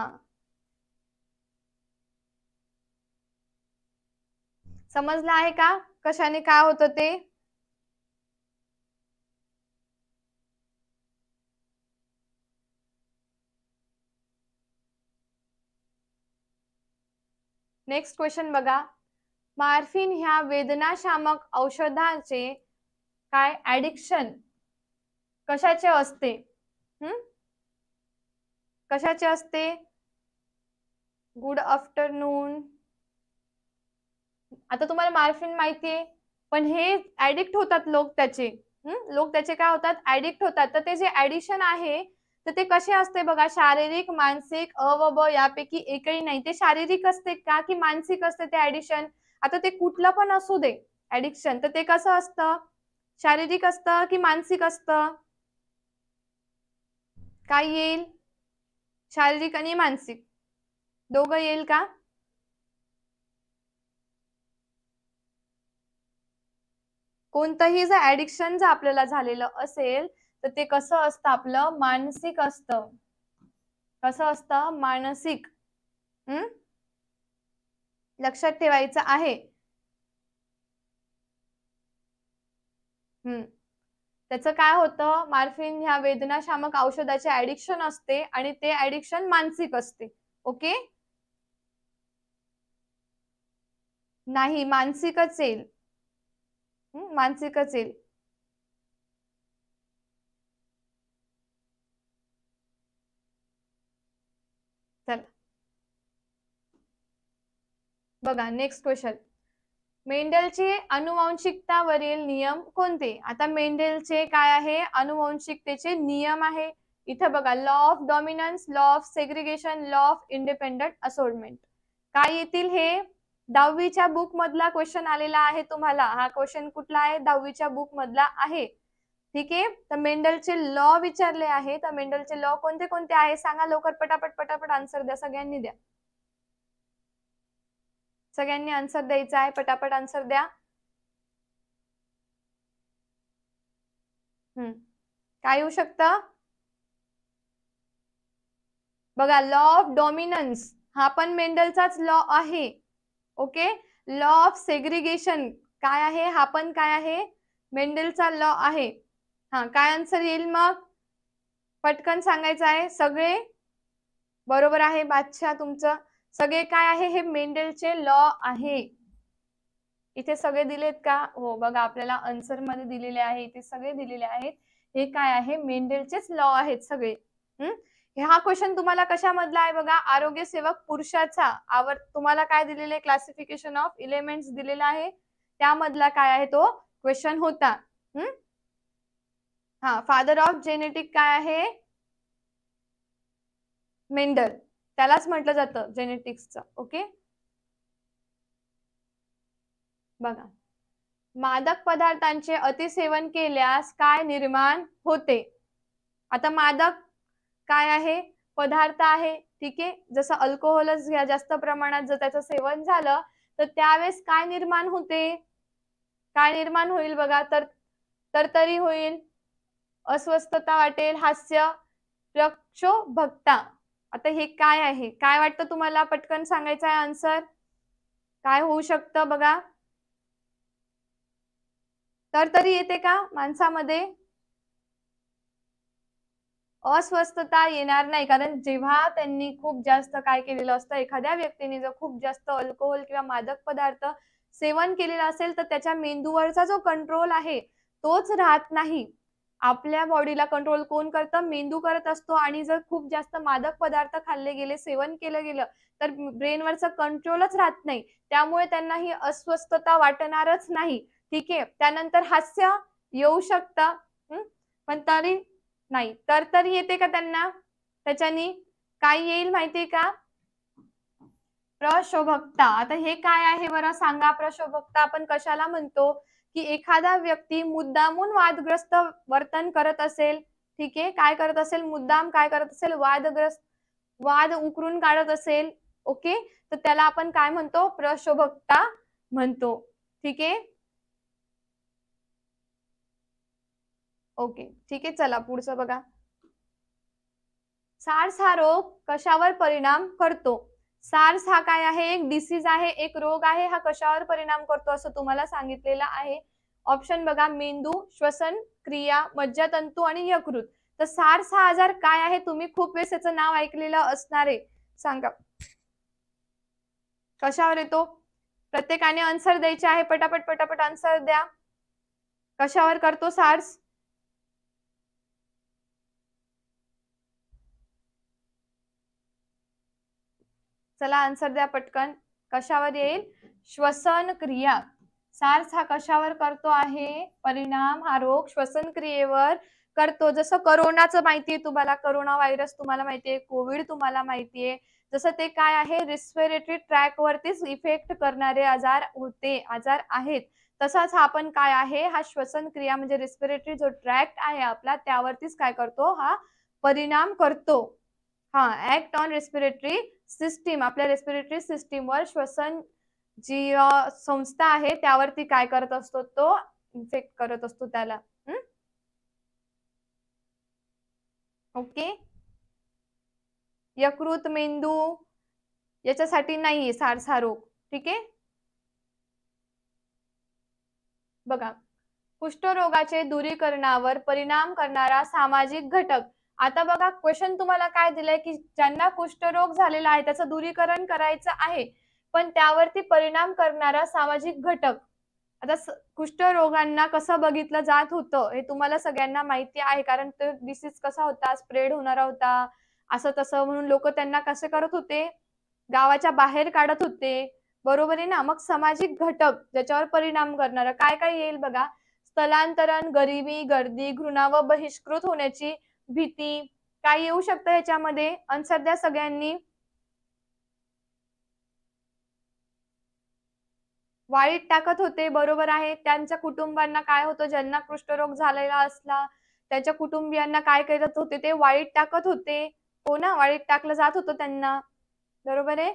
समजलं आहे का कशाने काय होतं ते नेक्स्ट क्वेश्चन बघा मार्फिन ह्या वेदनाशामक औषधाचे काय ऍडिक्शन कशाचे असते हम्म कशाचे असते गुड आफ्टरनून आता तुम्हाला मार्फिन माहितीये पण हे ऍडिक्ट होतात लोक त्याचे लोक त्याचे काय होतात ऍडिक्ट होतात तर ते जे ऍडिशन आहे तर ते कसे असते बघा शारीरिक मानसिक अ व ब यापैकी एकही नाही ते शारीरिक असते का की मानसिक असते ते ऍडिक्शन आता ते कुठलं पण असू दे ऍडिक्शन तर ते कसं असतं शारीरिक असतं की मानसिक असत काय येईल शारीरिक आणि मानसिक दोघं येईल का कोणतंही जर ऍडिक्शन जर आपल्याला झालेलं असेल तर ते कसं असतं आपलं मानसिक असतं कसं असतं मानसिक हम्म लक्षात ठेवायचं आहे हम्म त्याचं काय होतं मार्फिन ह्या वेदनाशामक औषधाचे ऍडिक्शन असते आणि ते ऍडिक्शन मानसिक असते ओके नाही मानसिकच येईल मानसिकच येईल बघा नेक्स्ट क्वेश्चन मेंडलचे वरील नियम कोणते आता मेंडेलचे काय आहे अनुवांशिकतेचे नियम आहे इथं बघा law of dominance law of segregation law of independent assortment काय येतील हे दहावीच्या बुक मधला क्वेश्चन आलेला आहे तुम्हाला हा क्वेश्चन कुठला आहे दहावीच्या बुक मधला आहे ठीक आहे तर मेंडलचे लॉ विचारले आहे तर मेंडलचे लॉ कोणते कोणते आहे सांगा लवकर पटापट पटापट आन्सर द्या सगळ्यांनी द्या सगळ्यांनी आन्सर द्यायचा आहे पटापट आन्सर द्या हम्म काय येऊ शकतं बघा लॉ ऑफ डॉमिनन्स हा पण मेंडलचाच लॉ आहे ओके लॉ ऑफ सेग्रिगेशन काय आहे हा पण काय आहे मेंडलचा लॉ आहे हा काय आन्सर येईल मग पटकन सांगायचं आहे सगळे बरोबर आहे बादशाह तुमचं सगळे काय आहे हे मेंडेलचे लॉ आहे इथे सगळे दिलेत का हो बघा आपल्याला आन्सर मध्ये दिलेले आहे इथे सगळे दिलेले आहेत हे काय आहे मेंडेलचेच लॉ आहेत सगळे हम्म हा क्वेश्चन तुम्हाला कशामधला आहे बघा आरोग्य सेवक पुरुषाचा आवर तुम्हाला काय दिलेले क्लासिफिकेशन ऑफ इलेमेंट्स दिलेला आहे त्यामधला काय आहे तो क्वेश्चन होता हम्म हा फादर ऑफ जेनेटिक काय आहे मेंडल त्यालाच म्हटलं जातं जेनेटिक्सचं ओके बघा मादक पदार्थांचे अतिसेवन केल्यास काय निर्माण होते आता मादक काय आहे पदार्थ आहे ठीक आहे जसं अल्कोहोलच घ्या जास्त प्रमाणात जर त्याचं सेवन झालं तर त्यावेळेस काय निर्माण होते काय निर्माण होईल बघा तर तरतरी होईल अस्वस्थता वाटेल हास्य प्रक्षोभक्ता आता हे काय आहे काय वाटतं तुम्हाला पटकन सांगायचं आहे आन्सर काय होऊ शकतं बघा तर तरी येते का माणसामध्ये अस्वस्थता येणार नाही कारण जेव्हा त्यांनी खूप जास्त काय केलेलं असतं एखाद्या व्यक्तीने जर खूप जास्त अल्कोहोल किंवा मादक पदार्थ सेवन केलेला असेल तर त्याच्या मेंदूवरचा जो कंट्रोल आहे तोच राहत नाही आपल्या बॉडीला कंट्रोल कोण करतं मेंदू करत असतो आणि जर खूप जास्त मादक पदार्थ खाल्ले गेले सेवन केलं गेलं तर ब्रेनवरचा कंट्रोलच राहत नाही त्यामुळे त्यांना ही अस्वस्थता वाटणारच नाही ठीक आहे त्यानंतर हास्य येऊ शकतं पण तरी नाही तर तरी येते का त्यांना त्याच्यानी काय येईल माहितीये का प्रशोभकता आता हे काय आहे बरं सांगा प्रशोभकता आपण कशाला म्हणतो की एखादा व्यक्ती मुद्दामून वादग्रस्त वर्तन करत असेल ठीक आहे काय करत असेल मुद्दाम काय करत असेल वादग्रस्त वाद उकरून काढत असेल ओके तर त्याला आपण काय म्हणतो प्रशोभकता म्हणतो ठीक आहे ओके ठीक आहे चला पुढचं बघा सारसारो कशावर परिणाम करतो सार्स हा काय आहे एक डिसीज आहे एक रोग आहे हा कशावर परिणाम करतो असं तुम्हाला सांगितलेलं आहे ऑप्शन बघा मेंदू श्वसन क्रिया मज्जातंतू आणि यकृत तर सार्स हा आजार काय आहे तुम्ही खूप वेळेस त्याचं नाव ऐकलेलं असणार आहे सांगा कशावर येतो प्रत्येकाने आन्सर द्यायचे आहे पटापट पटापट आन्सर द्या कशावर करतो सार्स चला आन्सर द्या पटकन कशावर येईल श्वसन क्रिया सार्स हा कशावर करतो आहे परिणाम हा रोग श्वसन क्रियेवर करतो जसं करोनाचं माहितीये तुम्हाला करोना व्हायरस तुम्हाला माहितीये कोविड तुम्हाला माहितीये जसं ते काय आहे रिस्पिरेटरी ट्रॅक वरतीच इफेक्ट करणारे आजार होते आजार आहेत तसाच हा आपण काय आहे हा श्वसन क्रिया म्हणजे रिस्पिरेटरी जो ट्रॅक्ट आहे आपला त्यावरतीच काय करतो हा परिणाम करतो हा ऍक्ट ऑन रेस्पिरेटरी सिस्टीम आपल्या रेस्पिरेटरी सिस्टीमवर श्वसन जी संस्था आहे त्यावरती काय करत असतो तो इन्फेक्ट करत असतो त्याला ओके यकृत मेंदू याच्यासाठी नाही सारसा रोग ठीक आहे बघा कुष्ठरोगाचे दुरीकरणावर परिणाम करणारा सामाजिक घटक आता बघा क्वेश्चन तुम्हाला काय दिलाय की ज्यांना कुष्ठरोग झालेला आहे त्याचं दूरीकरण करायचं आहे पण त्यावरती परिणाम करणारा सामाजिक घटक आता कुष्ठरोगांना कसं बघितलं जात होतं हे तुम्हाला सगळ्यांना माहिती आहे कारण तो डिसीज कसा होता स्प्रेड होणारा होता असं तसं म्हणून लोक त्यांना कसे करत होते गावाच्या बाहेर काढत होते बरोबर आहे ना मग सामाजिक घटक ज्याच्यावर परिणाम करणार काय काय येईल बघा स्थलांतरण गरिबी गर्दी घृणा व बहिष्कृत होण्याची भीती काय येऊ शकतं याच्यामध्ये आन्सर द्या सगळ्यांनी वाईट टाकत होते बरोबर आहे त्यांच्या कुटुंबांना काय होतं ज्यांना कृष्ठरोग झालेला असला त्याच्या कुटुंबियांना काय करत होते ते वाईट टाकत होते हो ना वाळीत टाकलं जात होतं त्यांना बरोबर आहे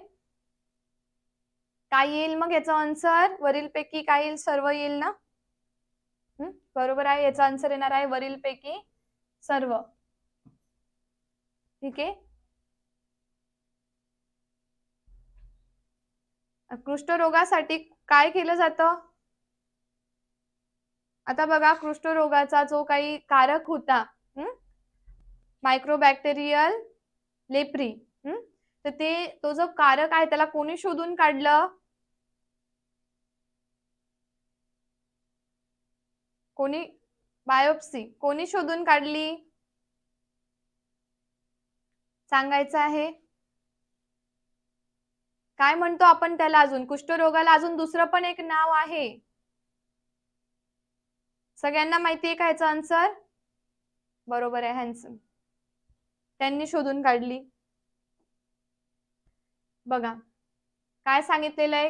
काय येईल मग याचा आन्सर वरीलपैकी काय येईल सर्व येईल ना बरोबर आहे याचा आन्सर येणार आहे वरीलपैकी सर्व ठीक आहे कृष्ठरोगासाठी काय केलं जात आता बघा कृष्ठरोगाचा जो काही कारक होता मायक्रोबॅक्टेरियल लेप्री तर ते तो जो कारक आहे त्याला कोणी शोधून काढलं कोणी बायोप्सी कोणी शोधून काढली सांगायचं आहे काय म्हणतो आपण त्याला अजून कुष्ठरोगाला अजून दुसरं पण एक नाव आहे सगळ्यांना माहिती आहे का आन्सर बरोबर आहे हॅन्सम त्यांनी शोधून काढली बघा काय सांगितलेलं आहे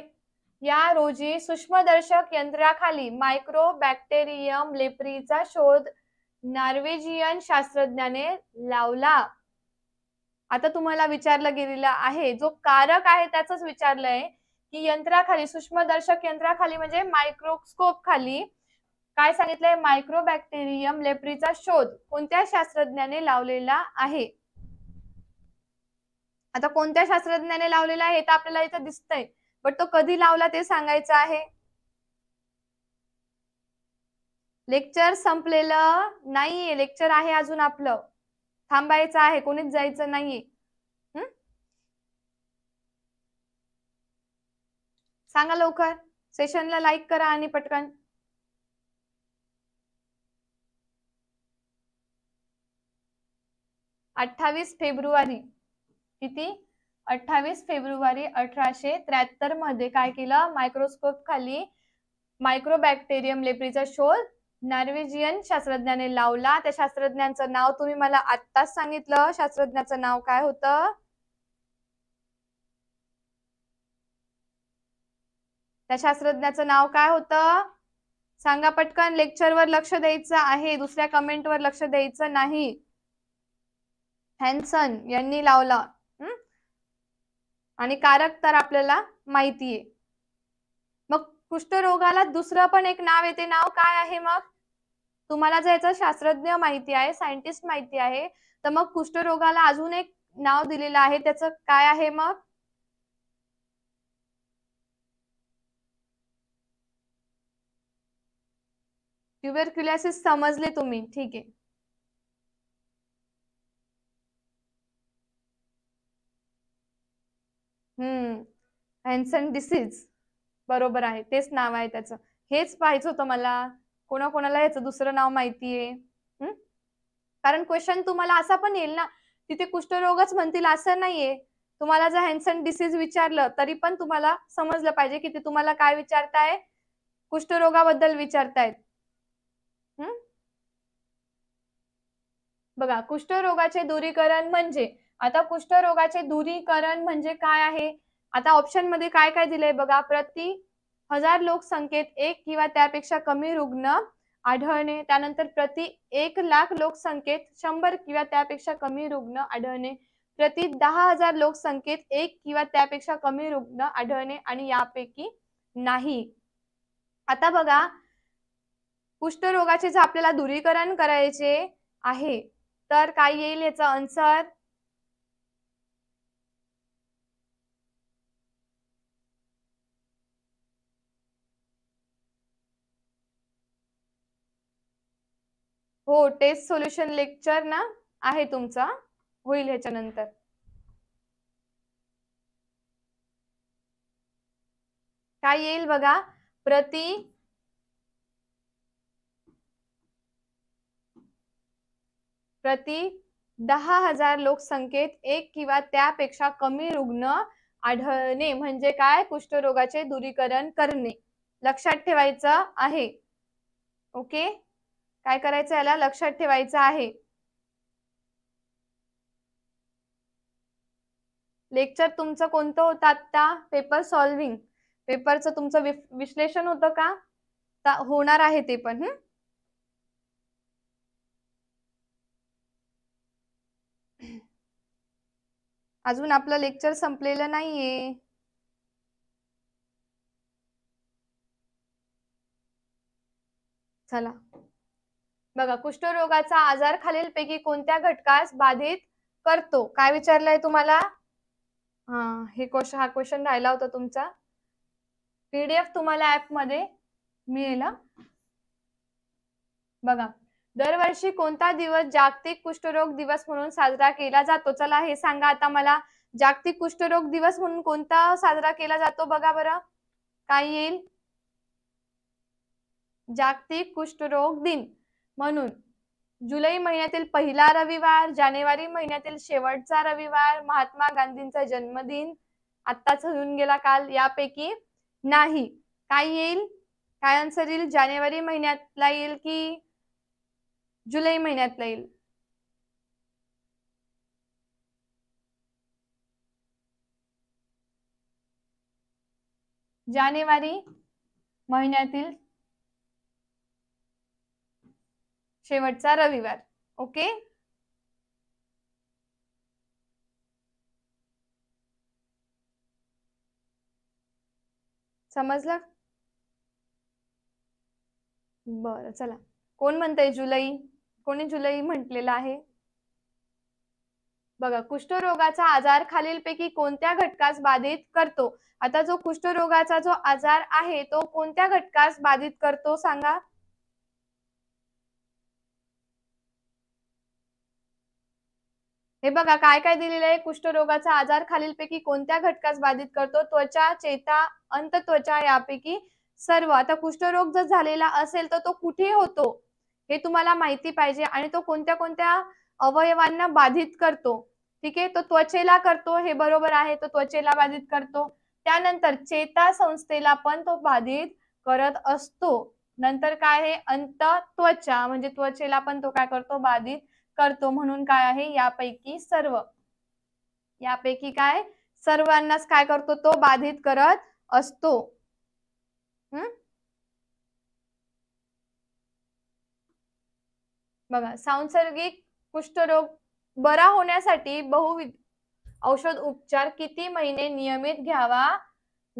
या रोजी सूक्ष्मदर्शक यंत्राखाली मायक्रो बॅक्टेरियम लेपरीचा शोध नॉर्वेजियन शास्त्रज्ञाने लावला आता तुम्हाला विचारलं गेलेलं आहे जो कारक आहे त्याच विचारलंय की यंत्राखाली सूक्ष्मदर्शक यंत्राखाली म्हणजे मायक्रोस्कोप खाली काय सांगितलंय मायक्रोबॅक्टेरियम लेप्रीचा शोध कोणत्या शास्त्रज्ञाने लावलेला आहे आता कोणत्या शास्त्रज्ञाने लावलेला आहे तर आपल्याला इथं दिसतंय बट तो कधी लावला ते सांगायचं आहे लेक्चर संपलेलं नाहीये लेक्चर आहे अजून आपलं थांबायचं आहे कोणीच जायचं नाहीये सांगा लवकर सेशनला लाईक करा आणि पटकन अठ्ठावीस फेब्रुवारी किती अठ्ठावीस फेब्रुवारी अठराशे त्र्याहत्तर मध्ये काय केलं मायक्रोस्कोप खाली मायक्रोबॅक्टेरियम लेपरीचा शोध नॉर्वेजियन शास्त्रज्ञाने लावला त्या शास्त्रज्ञांचं नाव तुम्ही मला आत्ताच सांगितलं शास्त्रज्ञाचं नाव काय होतं त्या शास्त्रज्ञाचं नाव काय होतं सांगा पटकन लेक्चरवर लक्ष द्यायचं आहे दुसऱ्या कमेंटवर लक्ष द्यायचं नाही हॅन्सन यांनी लावला आणि कारक तर आपल्याला माहितीये कुष्ठरोगाला दुसरं पण एक नाव येते नाव काय आहे मग तुम्हाला जर याचा शास्त्रज्ञ माहिती आहे सायंटिस्ट माहिती आहे तर मग कुष्ठरोगाला अजून एक नाव दिलेलं आहे त्याचं काय आहे मग ट्युबरक्युलॅसिस समजले तुम्ही ठीक आहे हम्म अँसन डिसीज बरोबर आहे तेच नाव आहे त्याचं हेच पाहिजे होतं मला कोणाकोणाला याचं दुसरं नाव माहितीये कारण क्वेश्चन तुम्हाला असा पण येईल ना तिथे कुष्ठरोगच म्हणतील असं नाहीये तुम्हाला जर हॅन्सन डिसीज विचारलं तरी पण तुम्हाला समजलं पाहिजे की ते तुम्हाला काय विचारताय कुष्ठरोगाबद्दल विचारतायत हम्म बघा कुष्ठरोगाचे दुरीकरण म्हणजे आता कुष्ठरोगाचे दुरीकरण म्हणजे काय आहे आता ऑप्शन मध्ये काय काय दिलंय बघा प्रति हजार लोकसंख्येत एक किंवा त्यापेक्षा कमी रुग्ण आढळणे त्यानंतर प्रति एक लाख लोकसंख्येत शंभर किंवा त्यापेक्षा कमी रुग्ण आढळणे प्रति दहा हजार लोकसंख्येत एक किंवा त्यापेक्षा कमी रुग्ण आढळणे आणि यापैकी नाही आता बघा कुष्ठरोगाचे जर आपल्याला दुरीकरण करायचे आहे तर काय येईल याचा आन्सर हो टेस्ट सोल्युशन लेक्चर ना आहे तुमचा होईल ह्याच्यानंतर काय येईल बघा प्रति प्रति दहा हजार लोकसंख्येत एक किंवा त्यापेक्षा कमी रुग्ण आढळणे म्हणजे काय कुष्ठरोगाचे दुरीकरण करणे लक्षात ठेवायचं आहे ओके काय करायचं याला लक्षात ठेवायचं आहे लेक्चर तुमचं कोणतं होतं आता पेपर सॉल्विंग पेपरचं तुमचं विश्लेषण होतं का होणार आहे ते पण अजून आपलं लेक्चर संपलेलं नाहीये चला बघा कुष्ठरोगाचा आजार खालीलपैकी कोणत्या घटकास बाधित करतो काय विचारलंय तुम्हाला हा हे क्वेश्चन हा क्वेश्चन राहिला होता तुमचा पीडीएफ तुम्हाला ऍप मध्ये मिळेल बघा दरवर्षी कोणता दिवस जागतिक कुष्ठरोग दिवस म्हणून साजरा केला जातो चला हे सांगा आता मला जागतिक कुष्ठरोग दिवस म्हणून कोणता साजरा केला जातो बघा बरं काय येईल जागतिक कुष्ठरोग दिन म्हणून जुलै महिन्यातील पहिला रविवार जानेवारी महिन्यातील शेवटचा रविवार महात्मा गांधींचा जन्मदिन आत्ताच होऊन गेला काल यापैकी नाही काय येईल काय आन्सर येईल जानेवारी महिन्यातला येईल की जुलै महिन्यातला येईल जानेवारी महिन्यातील शेवटचा रविवार ओके समजलं बर चला कोण म्हणतय जुलै कोणी जुलै म्हटलेला आहे बघा कुष्ठरोगाचा आजार खालीलपैकी कोणत्या घटकास बाधित करतो आता जो कुष्ठरोगाचा जो आजार आहे तो कोणत्या घटकास बाधित करतो सांगा हे बघा काय काय दिलेलं आहे कुष्ठरोगाचा आजार खालीलपैकी कोणत्या घटकास बाधित करतो त्वचा चेता अंत त्वचा यापैकी सर्व आता कुष्ठरोग जर झालेला असेल तर तो कुठे होतो हे तुम्हाला माहिती पाहिजे आणि तो कोणत्या कोणत्या अवयवांना बाधित करतो ठीक आहे तो त्वचेला करतो हे बरोबर आहे तो त्वचेला बाधित करतो त्यानंतर चेता संस्थेला पण तो बाधित करत असतो नंतर काय आहे अंत त्वचा म्हणजे त्वचेला पण तो काय करतो बाधित करतो म्हणून काय आहे यापैकी सर्व यापैकी काय सर्वांनाच काय करतो तो बाधित करत असतो हम्म बघा सांसर्गिक कुष्ठरोग बरा होण्यासाठी बहुविध औषध उपचार किती महिने नियमित घ्यावा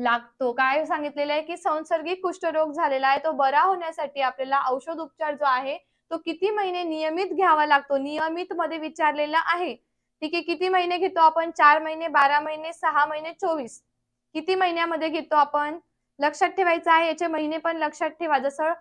लागतो काय सांगितलेलं आहे की संसर्गिक कुष्ठरोग झालेला आहे तो बरा होण्यासाठी आपल्याला औषध उपचार जो आहे तो किती महिने नियमित घ्यावा लागतो नियमित मध्ये विचारलेला आहे ठीक आहे किती महिने घेतो आपण चार महिने बारा महिने सहा महिने चोवीस किती महिन्यामध्ये घेतो आपण लक्षात ठेवायचं आहे याचे महिने पण लक्षात ठेवा जसं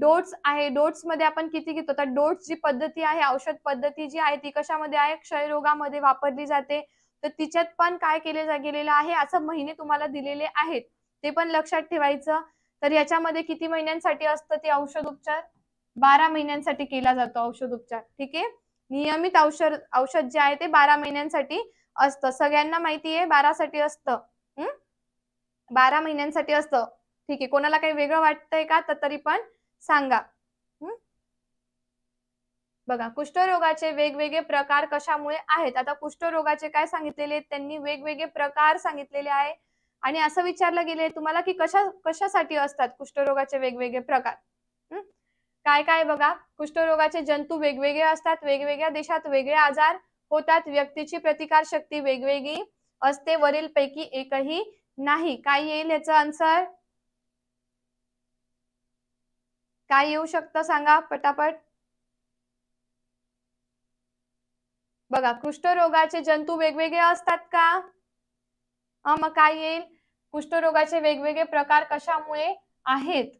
डोट्स आहे डोट्स मध्ये आपण किती घेतो तर डोट्स जी पद्धती आहे औषध पद्धती जी आहे ती कशामध्ये आहे क्षयरोगामध्ये वापरली जाते तर तिच्यात पण काय केले गेलेलं आहे असं महिने तुम्हाला दिलेले आहेत ते पण लक्षात ठेवायचं तर याच्यामध्ये किती महिन्यांसाठी असतं ते औषध उपचार बारा महिन्यांसाठी केला जातो औषध उपचार ठीक आहे नियमित औषध औषध जे आहे ते बारा महिन्यांसाठी असतं सगळ्यांना माहिती आहे बारासाठी असतं बारा महिन्यांसाठी असतं ठीक आहे कोणाला काही वेगळं वाटतंय का तर तरी पण सांगा बघा कुष्ठरोगाचे वेगवेगळे प्रकार कशामुळे आहेत आता कुष्ठरोगाचे काय सांगितलेले आहेत त्यांनी वेगवेगळे प्रकार सांगितलेले आहे आणि असं विचारलं गेले तुम्हाला की कशा कशासाठी असतात कुष्ठरोगाचे वेगवेगळे प्रकार काय काय बघा कुष्ठरोगाचे जंतू वेगवेगळे असतात वेगवेगळ्या देशात वेगळे आजार होतात व्यक्तीची प्रतिकार शक्ती वेगवेगळी असते वरील पैकी एकही नाही काय येईल याचा आन्सर काय येऊ शकतं सांगा पटापट बघा कुष्ठरोगाचे जंतू वेगवेगळे असतात का मग काय येईल कुष्ठरोगाचे वेगवेगळे प्रकार कशामुळे आहेत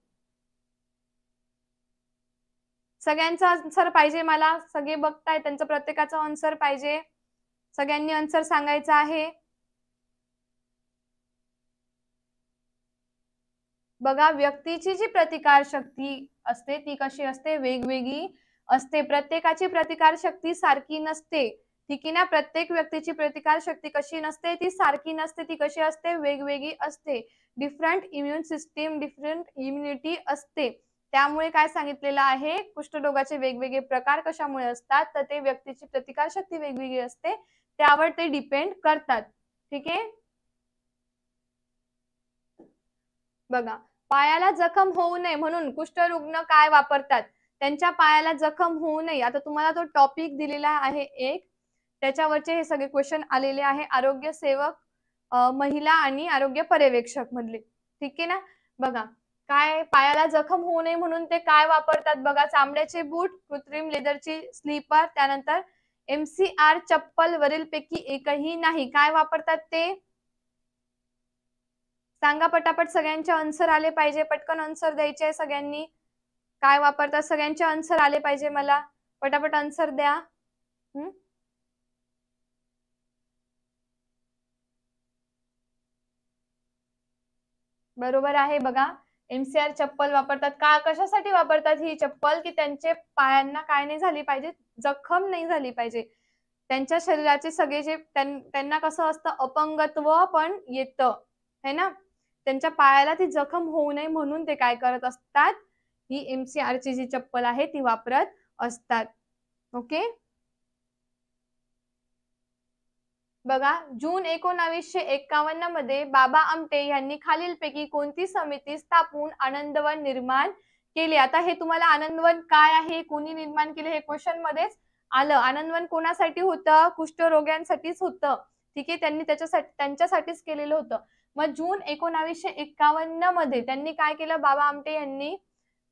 सगळ्यांचा आन्सर पाहिजे मला सगळे बघताय त्यांचं प्रत्येकाचा आन्सर पाहिजे सगळ्यांनी आन्सर सांगायचा आहे बघा व्यक्तीची जी प्रतिकार शक्ती असते ती कशी असते वेगवेगळी असते प्रत्येकाची प्रतिकार शक्ती सारखी नसते ठीक आहे ना प्रत्येक व्यक्तीची प्रतिकार शक्ती कशी नसते ती सारखी नसते ती कशी असते वेगवेगळी असते different immune system different immunity असते त्यामुळे काय सांगितलेलं आहे कुष्ठरोगाचे वेगवेगळे प्रकार कशामुळे असतात तर ते व्यक्तीची प्रतिकारशक्ती वेगवेगळी असते त्यावर ते डिपेंड करतात ठीक आहे बघा पायाला जखम होऊ नये म्हणून कुष्ठरुग्ण काय वापरतात त्यांच्या पायाला जखम होऊ नये आता तुम्हाला तो टॉपिक दिलेला आहे एक त्याच्यावरचे हे सगळे क्वेश्चन आलेले आहे आरोग्य सेवक महिला आणि आरोग्य पर्यवेक्षक मधले ठीक आहे ना बघा काय पायाला जखम होऊ नये म्हणून ते काय वापरतात बघा चामड्याचे बूट कृत्रिम लेदरची स्लीपर त्यानंतर एमसीआर चप्पल वरील पैकी एकही नाही काय वापरतात ते सांगा पटापट सगळ्यांचे आन्सर आले पाहिजे पटकन आन्सर द्यायचे सगळ्यांनी काय वापरतात सगळ्यांचे आन्सर आले पाहिजे मला पटापट आन्सर द्या हम्म बरोबर आहे बघा एमसीआर चप्पल वापरतात का कशासाठी वापरतात ही चप्पल की त्यांचे पायांना काय नाही झाली पाहिजे जखम नाही झाली पाहिजे त्यांच्या शरीराचे सगळे जे त्यांना कसं असतं अपंगत्व पण येतं है ना त्यांच्या पायाला ती जखम होऊ नये म्हणून ते काय करत असतात ही एमसीआरची जी चप्पल आहे ती वापरत असतात ओके बघा जून एकोणावीसशे एक्कावन्न मध्ये बाबा आमटे यांनी खालीलपैकी कोणती समिती स्थापून आनंदवन निर्माण केले आता हे तुम्हाला आनंदवन काय आहे कोणी निर्माण केले हे क्वेश्चन मध्येच आलं आनंदवन कोणासाठी होतं कुष्ठरोग्यांसाठीच होतं ठीक आहे त्यांनी त्याच्यासाठी त्यांच्यासाठीच केलेलं होतं मग जून एकोणावीसशे एक्कावन्न मध्ये त्यांनी काय केलं बाबा आमटे यांनी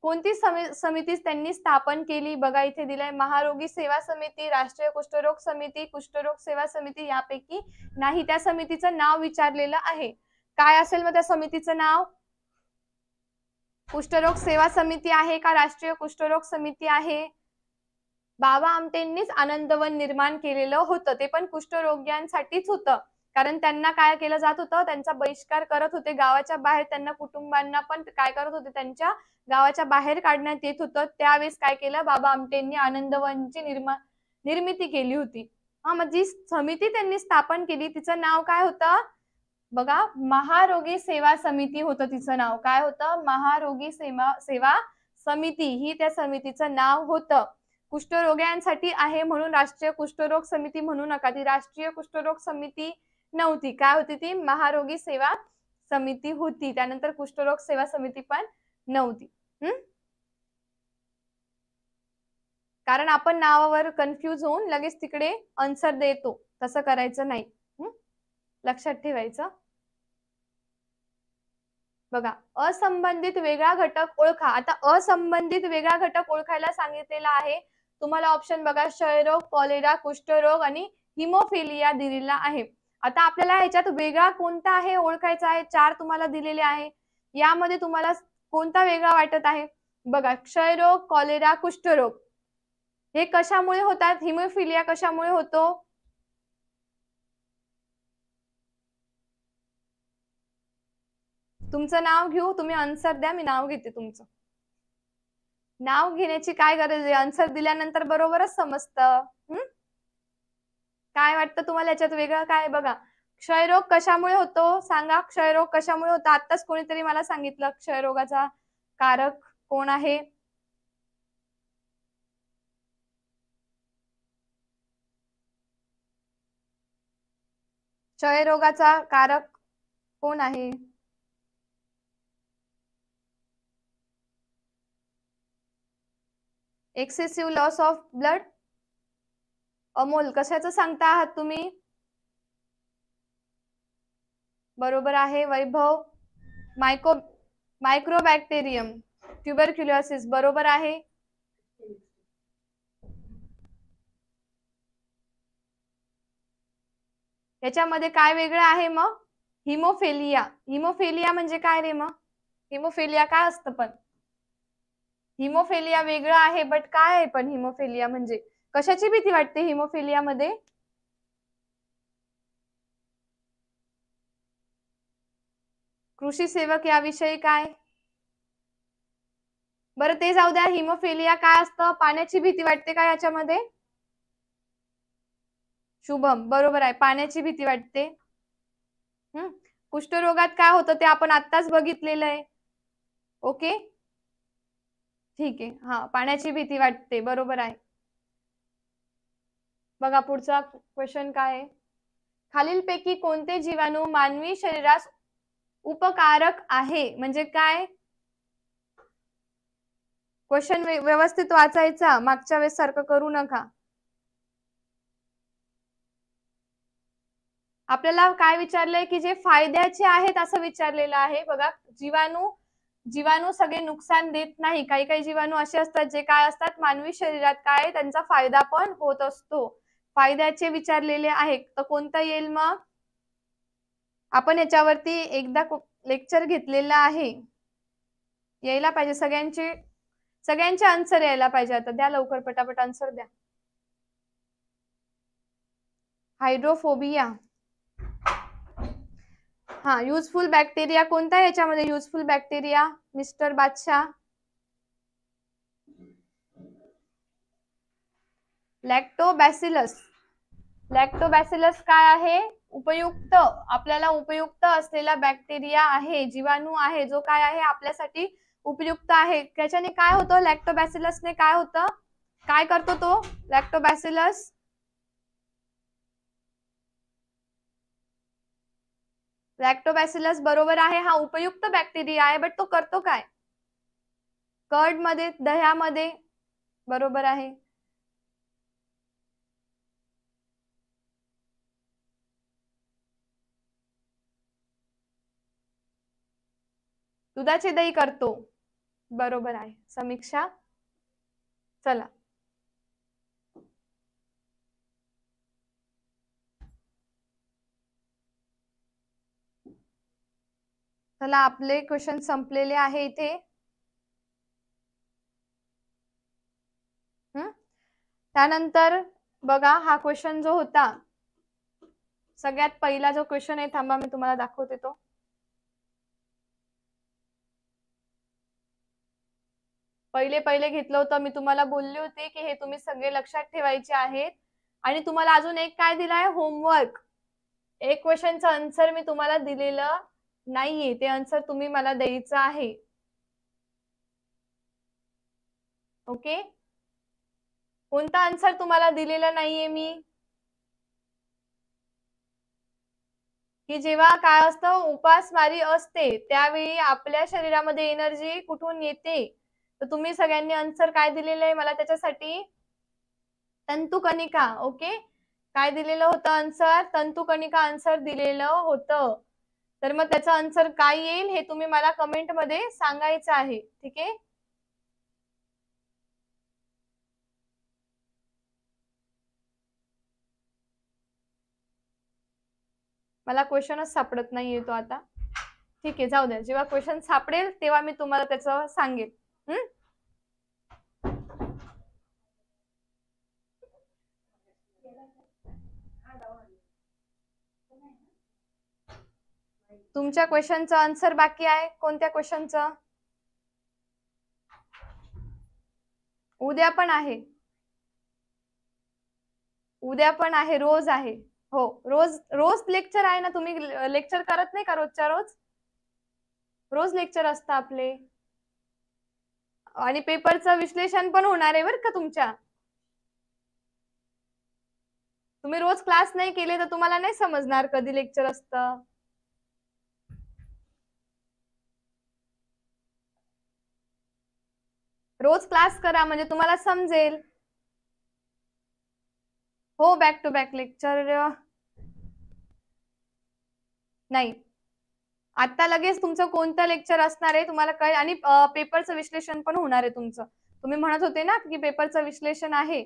कोणती समितीस त्यांनी स्थापन केली बघा इथे दिलाय महारोगी सेवा समिती राष्ट्रीय कुष्ठरोग समिती कुष्ठरोग सेवा समिती यापैकी नाही त्या समितीचं नाव विचारलेलं आहे काय असेल मग त्या समितीचं नाव कुष्ठरोग सेवा समिती आहे का राष्ट्रीय कुष्ठरोग समिती आहे बाबा आमटेंनीच आनंदवन निर्माण केलेलं होतं ते पण कुष्ठरोग्यांसाठीच होतं कारण त्यांना काय केलं जात होतं त्यांचा बहिष्कार करत होते गावाच्या बाहेर त्यांना कुटुंबांना पण काय करत होते त्यांच्या गावाच्या बाहेर काढण्यात येत होतं त्यावेळेस काय केलं बाबा आमटेंनी आनंदवनची निर्मा निर्मिती केली होती हा मग जी समिती त्यांनी स्थापन केली तिचं नाव काय होतं बघा महारोगी सेवा समिती होतं तिचं नाव काय होतं महारोगी सेवा सेवा समिती ही त्या समितीचं नाव होतं कुष्ठरोग्यांसाठी आहे म्हणून राष्ट्रीय कुष्ठरोग समिती म्हणू नका ती राष्ट्रीय कुष्ठरोग समिती नव्हती काय होती ती महारोगी सेवा समिती होती त्यानंतर कुष्ठरोग सेवा समिती पण नव्हती हम्म कारण आपण नावावर कन्फ्यूज होऊन लगेच तिकडे आन्सर देतो तसं करायचं नाही लक्षात ठेवायचं बघा असंबंधित वेगळा घटक ओळखा आता असंबंधित वेगळा घटक ओळखायला सांगितलेला आहे तुम्हाला ऑप्शन बघा क्षयरोग कॉलेरा कुष्ठरोग आणि हिमोफिलिया दिलेला आहे आता आपल्याला ह्याच्यात वेगळा कोणता आहे ओळखायचा आहे चार तुम्हाला दिलेले आहे यामध्ये तुम्हाला कोणता वेगळा वाटत आहे बघा क्षयरोग कॉलेरा कुष्ठरोग हे कशामुळे होतात हिमोफिलिया कशामुळे होतो तुमचं नाव घेऊ तुम्ही आन्सर द्या मी नाव घेते तुमचं नाव घेण्याची काय गरज आहे आन्सर दिल्यानंतर बरोबरच समजतं काय वाटतं तुम्हाला याच्यात वेगळं काय बघा क्षयरोग कशामुळे होतो सांगा क्षयरोग कशामुळे होतो आताच कोणीतरी मला सांगितलं क्षयरोगाचा कारक कोण आहे क्षयरोगाचा कारक कोण आहे excessive loss of blood Amol कशाचं सांगता आहात तुम्ही बरोबर आहे वैभव मायको मायक्रोबॅक्टेरियम ट्युबरक्युलोसिस बरोबर आहे याच्यामध्ये काय वेगळं आहे मग हिमोफेलिया हिमोफेलिया म्हणजे काय रे मग हिमोफेलिया काय असतं पण हिमोफेलिया वेगळं आहे बट काय आहे पण हिमोफेलिया म्हणजे कशाची भीती वाटते हिमोफिलियामध्ये कृषी सेवक याविषयी काय बरं ते जाऊ द्या हिमोफिलिया काय असतं पाण्याची भीती वाटते का याच्यामध्ये शुभम बरोबर आहे पाण्याची भीती वाटते कुष्ठरोगात काय होतं ते आपण आत्ताच बघितलेलं आहे ओके ठीक आहे हा पाण्याची भीती वाटते बरोबर आहे बघा पुढचा क्वेश्चन काय आहे खालीलपैकी कोणते जीवाणू मानवी शरीरास उपकारक आहे म्हणजे काय क्वेश्चन व्यवस्थित वाचायचा मागच्या वेळेस सारखं करू नका आपल्याला काय विचारलंय की जे फायद्याचे आहेत असं विचारलेलं आहे बघा जीवाणू जीवाणू सगळे नुकसान देत नाही काही काही जीवाणू असे असतात जे काय असतात मानवी शरीरात काय त्यांचा फायदा पण होत असतो फायद्याचे विचारलेले आहेत तर कोणता येईल मग आपण याच्यावरती एकदा लेक्चर घेतलेला आहे यायला पाहिजे सगळ्यांचे सगळ्यांचे आन्सर यायला पाहिजे आता द्या लवकर पटापट आन्सर द्या हायड्रोफोबिया हा युजफुल बॅक्टेरिया कोणता याच्यामध्ये useful bacteria mister Badshah lactobacillus lactobacillus काय आहे उपयुक्त आपल्याला उपयुक्त असलेला बॅक्टेरिया आहे जीवाणू आहे जो काय आहे आपल्यासाठी उपयुक्त आहे त्याच्याने काय होतं ने काय होतं काय करतो तो लॅक्टोबॅसिलस लॅक्टोबॅसिलस बरोबर आहे हा उपयुक्त बॅक्टेरिया आहे बट तो करतो काय कर्ड मध्ये दह्यामध्ये बरोबर आहे दुधाचे दही करतो बरोबर आहे समीक्षा चला चला आपले क्वेश्चन संपलेले आहे इथे त्यानंतर बघा हा क्वेश्चन जो होता सगळ्यात पहिला जो क्वेश्चन आहे थांबा मी तुम्हाला दाखवते तो पहिले पहिले घेतलं होतं मी तुम्हाला बोलले होते की हे तुम्ही सगळे लक्षात ठेवायचे आहेत आणि तुम्हाला अजून एक काय दिलं आहे होमवर्क एक क्वेश्चनचं आन्सर मी तुम्हाला दिलेलं नाहीये ते आन्सर तुम्ही मला द्यायचं आहे ओके कोणता आन्सर तुम्हाला दिलेला नाहीये मी की जेव्हा काय असतं उपासमारी असते त्यावेळी आपल्या शरीरामध्ये एनर्जी कुठून येते तर तुम्ही सगळ्यांनी आन्सर काय दिलेलं आहे मला त्याच्यासाठी तंतुकनिका ओके काय दिलेलं होतं आन्सर तंतुकनिका आन्सर दिलेलं होतं तर मग त्याचा आन्सर काय येईल हे तुम्ही मला कमेंट मध्ये सांगायचं आहे ठीक आहे मला क्वेश्चनच सापडत नाहीये तो आता ठीक आहे जाऊ द्या जेव्हा क्वेश्चन सापडेल तेव्हा मी तुम्हाला त्याचं सांगेल तुमच्या क्वेश्चनचा आन्सर बाकी आहे कोणत्या क्वेश्चनचा उद्या पण आहे उद्या पण आहे रोज आहे हो रोज रोज लेक्चर आहे ना तुम्ही लेक्चर करत नाही का रोजच्या रोज रोज लेक्चर असतं आपले आणि पेपरचं विश्लेषण पण होणार आहे बरं का तुमच्या तुम्ही रोज क्लास नाही केले तर तुम्हाला नाही समजणार कधी लेक्चर असतं रोज क्लास करा म्हणजे तुम्हाला समजेल हो बॅक टू बॅक लेक्चर नाही आता लगेच तुमचं कोणतं लेक्चर असणार आहे तुम्हाला कळेल आणि पेपरचं विश्लेषण पण होणार आहे तुमचं तुम्ही म्हणत होते ना की पेपरचं विश्लेषण आहे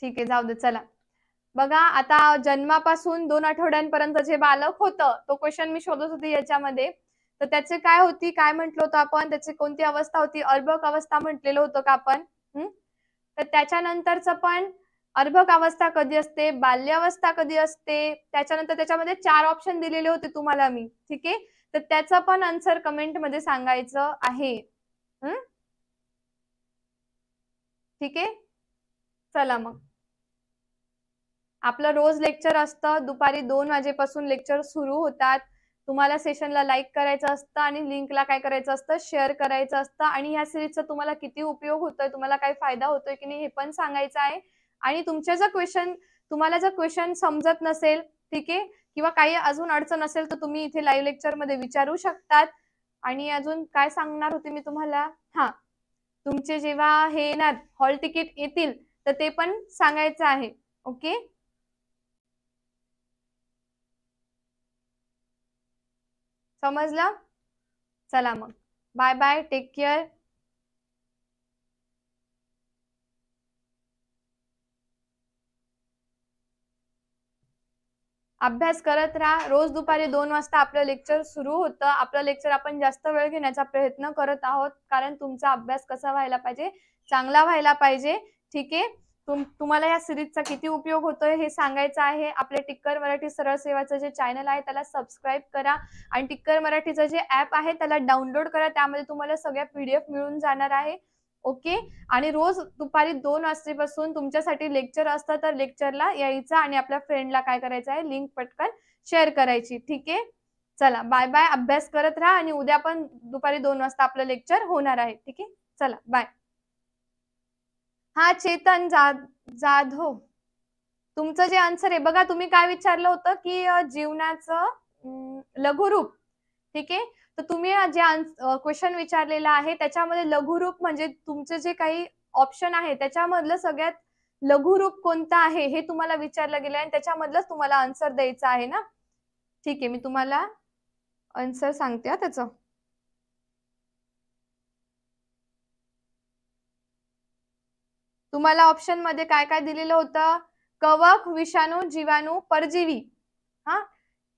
ठीक आहे जाऊ दे चला बघा आता जन्मापासून दोन आठवड्यांपर्यंत जे बालक होतं तो क्वेश्चन मी शोधत होते याच्यामध्ये तर त्याचे काय होती काय म्हंटल होतं आपण त्याची कोणती अवस्था होती अर्भक अवस्था म्हटलेलं होतं का आपण तर त्याच्यानंतरच पण अर्भकावस्था कधी असते बाल्यावस्था कधी असते त्याच्यानंतर त्याच्यामध्ये चार ऑप्शन दिलेले होते तुम्हाला मी ठीक आहे तर त्याचा पण आन्सर कमेंट मध्ये सांगायचं आहे ठीक आहे चला मग आपलं रोज लेक्चर असतं दुपारी दोन वाजेपासून लेक्चर सुरू होतात तुम्हाला सेशनला लाईक करायचं असतं आणि लिंकला काय करायचं असतं शेअर करायचं असतं आणि ह्या सिरीजचा तुम्हाला किती उपयोग होतोय तुम्हाला काय फायदा होतोय की नाही हे पण सांगायचं आहे आणि तुमचे जर क्वेश्चन तुम्हाला जर क्वेश्चन समजत नसेल ठीक आहे किंवा काही अजून अडचण असेल तर तुम्ही इथे लाईव्ह लेक्चर मध्ये विचारू शकतात आणि अजून काय सांगणार होते मी तुम्हाला हा तुमचे जेव्हा हे येणार हॉल तिकीट येतील तर ते पण सांगायचं आहे ओके समजलं चला मग बाय बाय टेक केअर अभ्यास करत राहा रोज दुपारी दोन वाजता आपलं लेक्चर सुरू होतं आपलं लेक्चर आपण जास्त वेळ घेण्याचा प्रयत्न करत आहोत कारण तुमचा अभ्यास कसा व्हायला पाहिजे चांगला व्हायला पाहिजे ठीक आहे तुम तुम्हाला या सिरीजचा किती उपयोग होतोय हे सांगायचं आहे आपले टिक्कर मराठी सरळ सेवाचं जे चॅनल आहे त्याला सबस्क्राईब करा आणि टिक्कर मराठीचं जे ऍप आहे त्याला डाउनलोड करा त्यामध्ये तुम्हाला सगळ्या पीडीएफ मिळून जाणार आहे ओके आणि रोज दुपारी दोन वाजतेपासून तुमच्यासाठी लेक्चर असतं तर लेक्चरला यायचं आणि आपल्या फ्रेंडला काय करायचं आहे लिंक पटकन शेअर करायची ठीक आहे चला बाय बाय अभ्यास करत राहा आणि उद्या पण दुपारी दोन वाजता आपलं लेक्चर होणार आहे ठीक आहे चला बाय हा चेतन जा जाधव तुमचं जे आन्सर आहे बघा तुम्ही काय विचारलं होतं की जीवनाचं लघुरूप ठीक आहे तर तुम्ही जे क्वेश्चन विचारलेला आहे त्याच्यामध्ये लघुरूप म्हणजे तुमचे जे काही ऑप्शन आहे त्याच्यामधलं सगळ्यात लघुरूप कोणतं आहे हे तुम्हाला विचारलं गेलं आणि त्याच्यामधलंच तुम्हाला आन्सर द्यायचं आहे ना ठीक आहे मी तुम्हाला आन्सर सांगते त्याचं तुम्हाला ऑप्शन मध्ये काय काय दिलेलं होतं कवक विषाणू जीवाणू परजीवी हा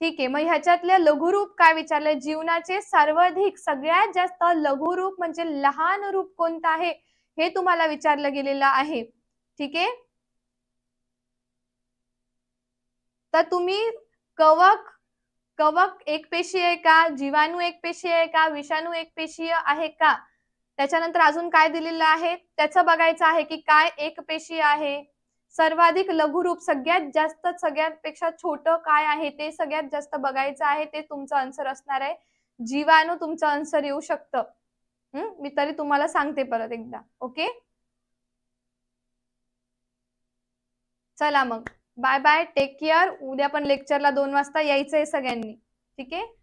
ठीक आहे मग ह्याच्यातले लघुरूप काय विचारलं जीवनाचे सर्वाधिक सगळ्यात जास्त लघुरूप म्हणजे लहान रूप कोणतं आहे हे तुम्हाला विचारलं गेलेलं आहे ठीक आहे तर तुम्ही कवक कवक एक पेशी आहे का जीवाणू एक पेशी आहे का विषाणू एक पेशीय आहे का त्याच्यानंतर अजून काय दिलेलं आहे त्याचं बघायचं आहे की काय एक पेशी आहे सर्वाधिक लघुरूप सगळ्यात जास्त सगळ्यापेक्षा छोटं काय आहे ते सगळ्यात जास्त बघायचं आहे ते तुमचं आन्सर असणार आहे जीवाणू तुमचं आन्सर येऊ शकतं हम्म मी तरी तुम्हाला सांगते परत एकदा ओके चला मग बाय बाय टेक केअर उद्या पण लेक्चरला दोन वाजता यायचं आहे सगळ्यांनी ठीक आहे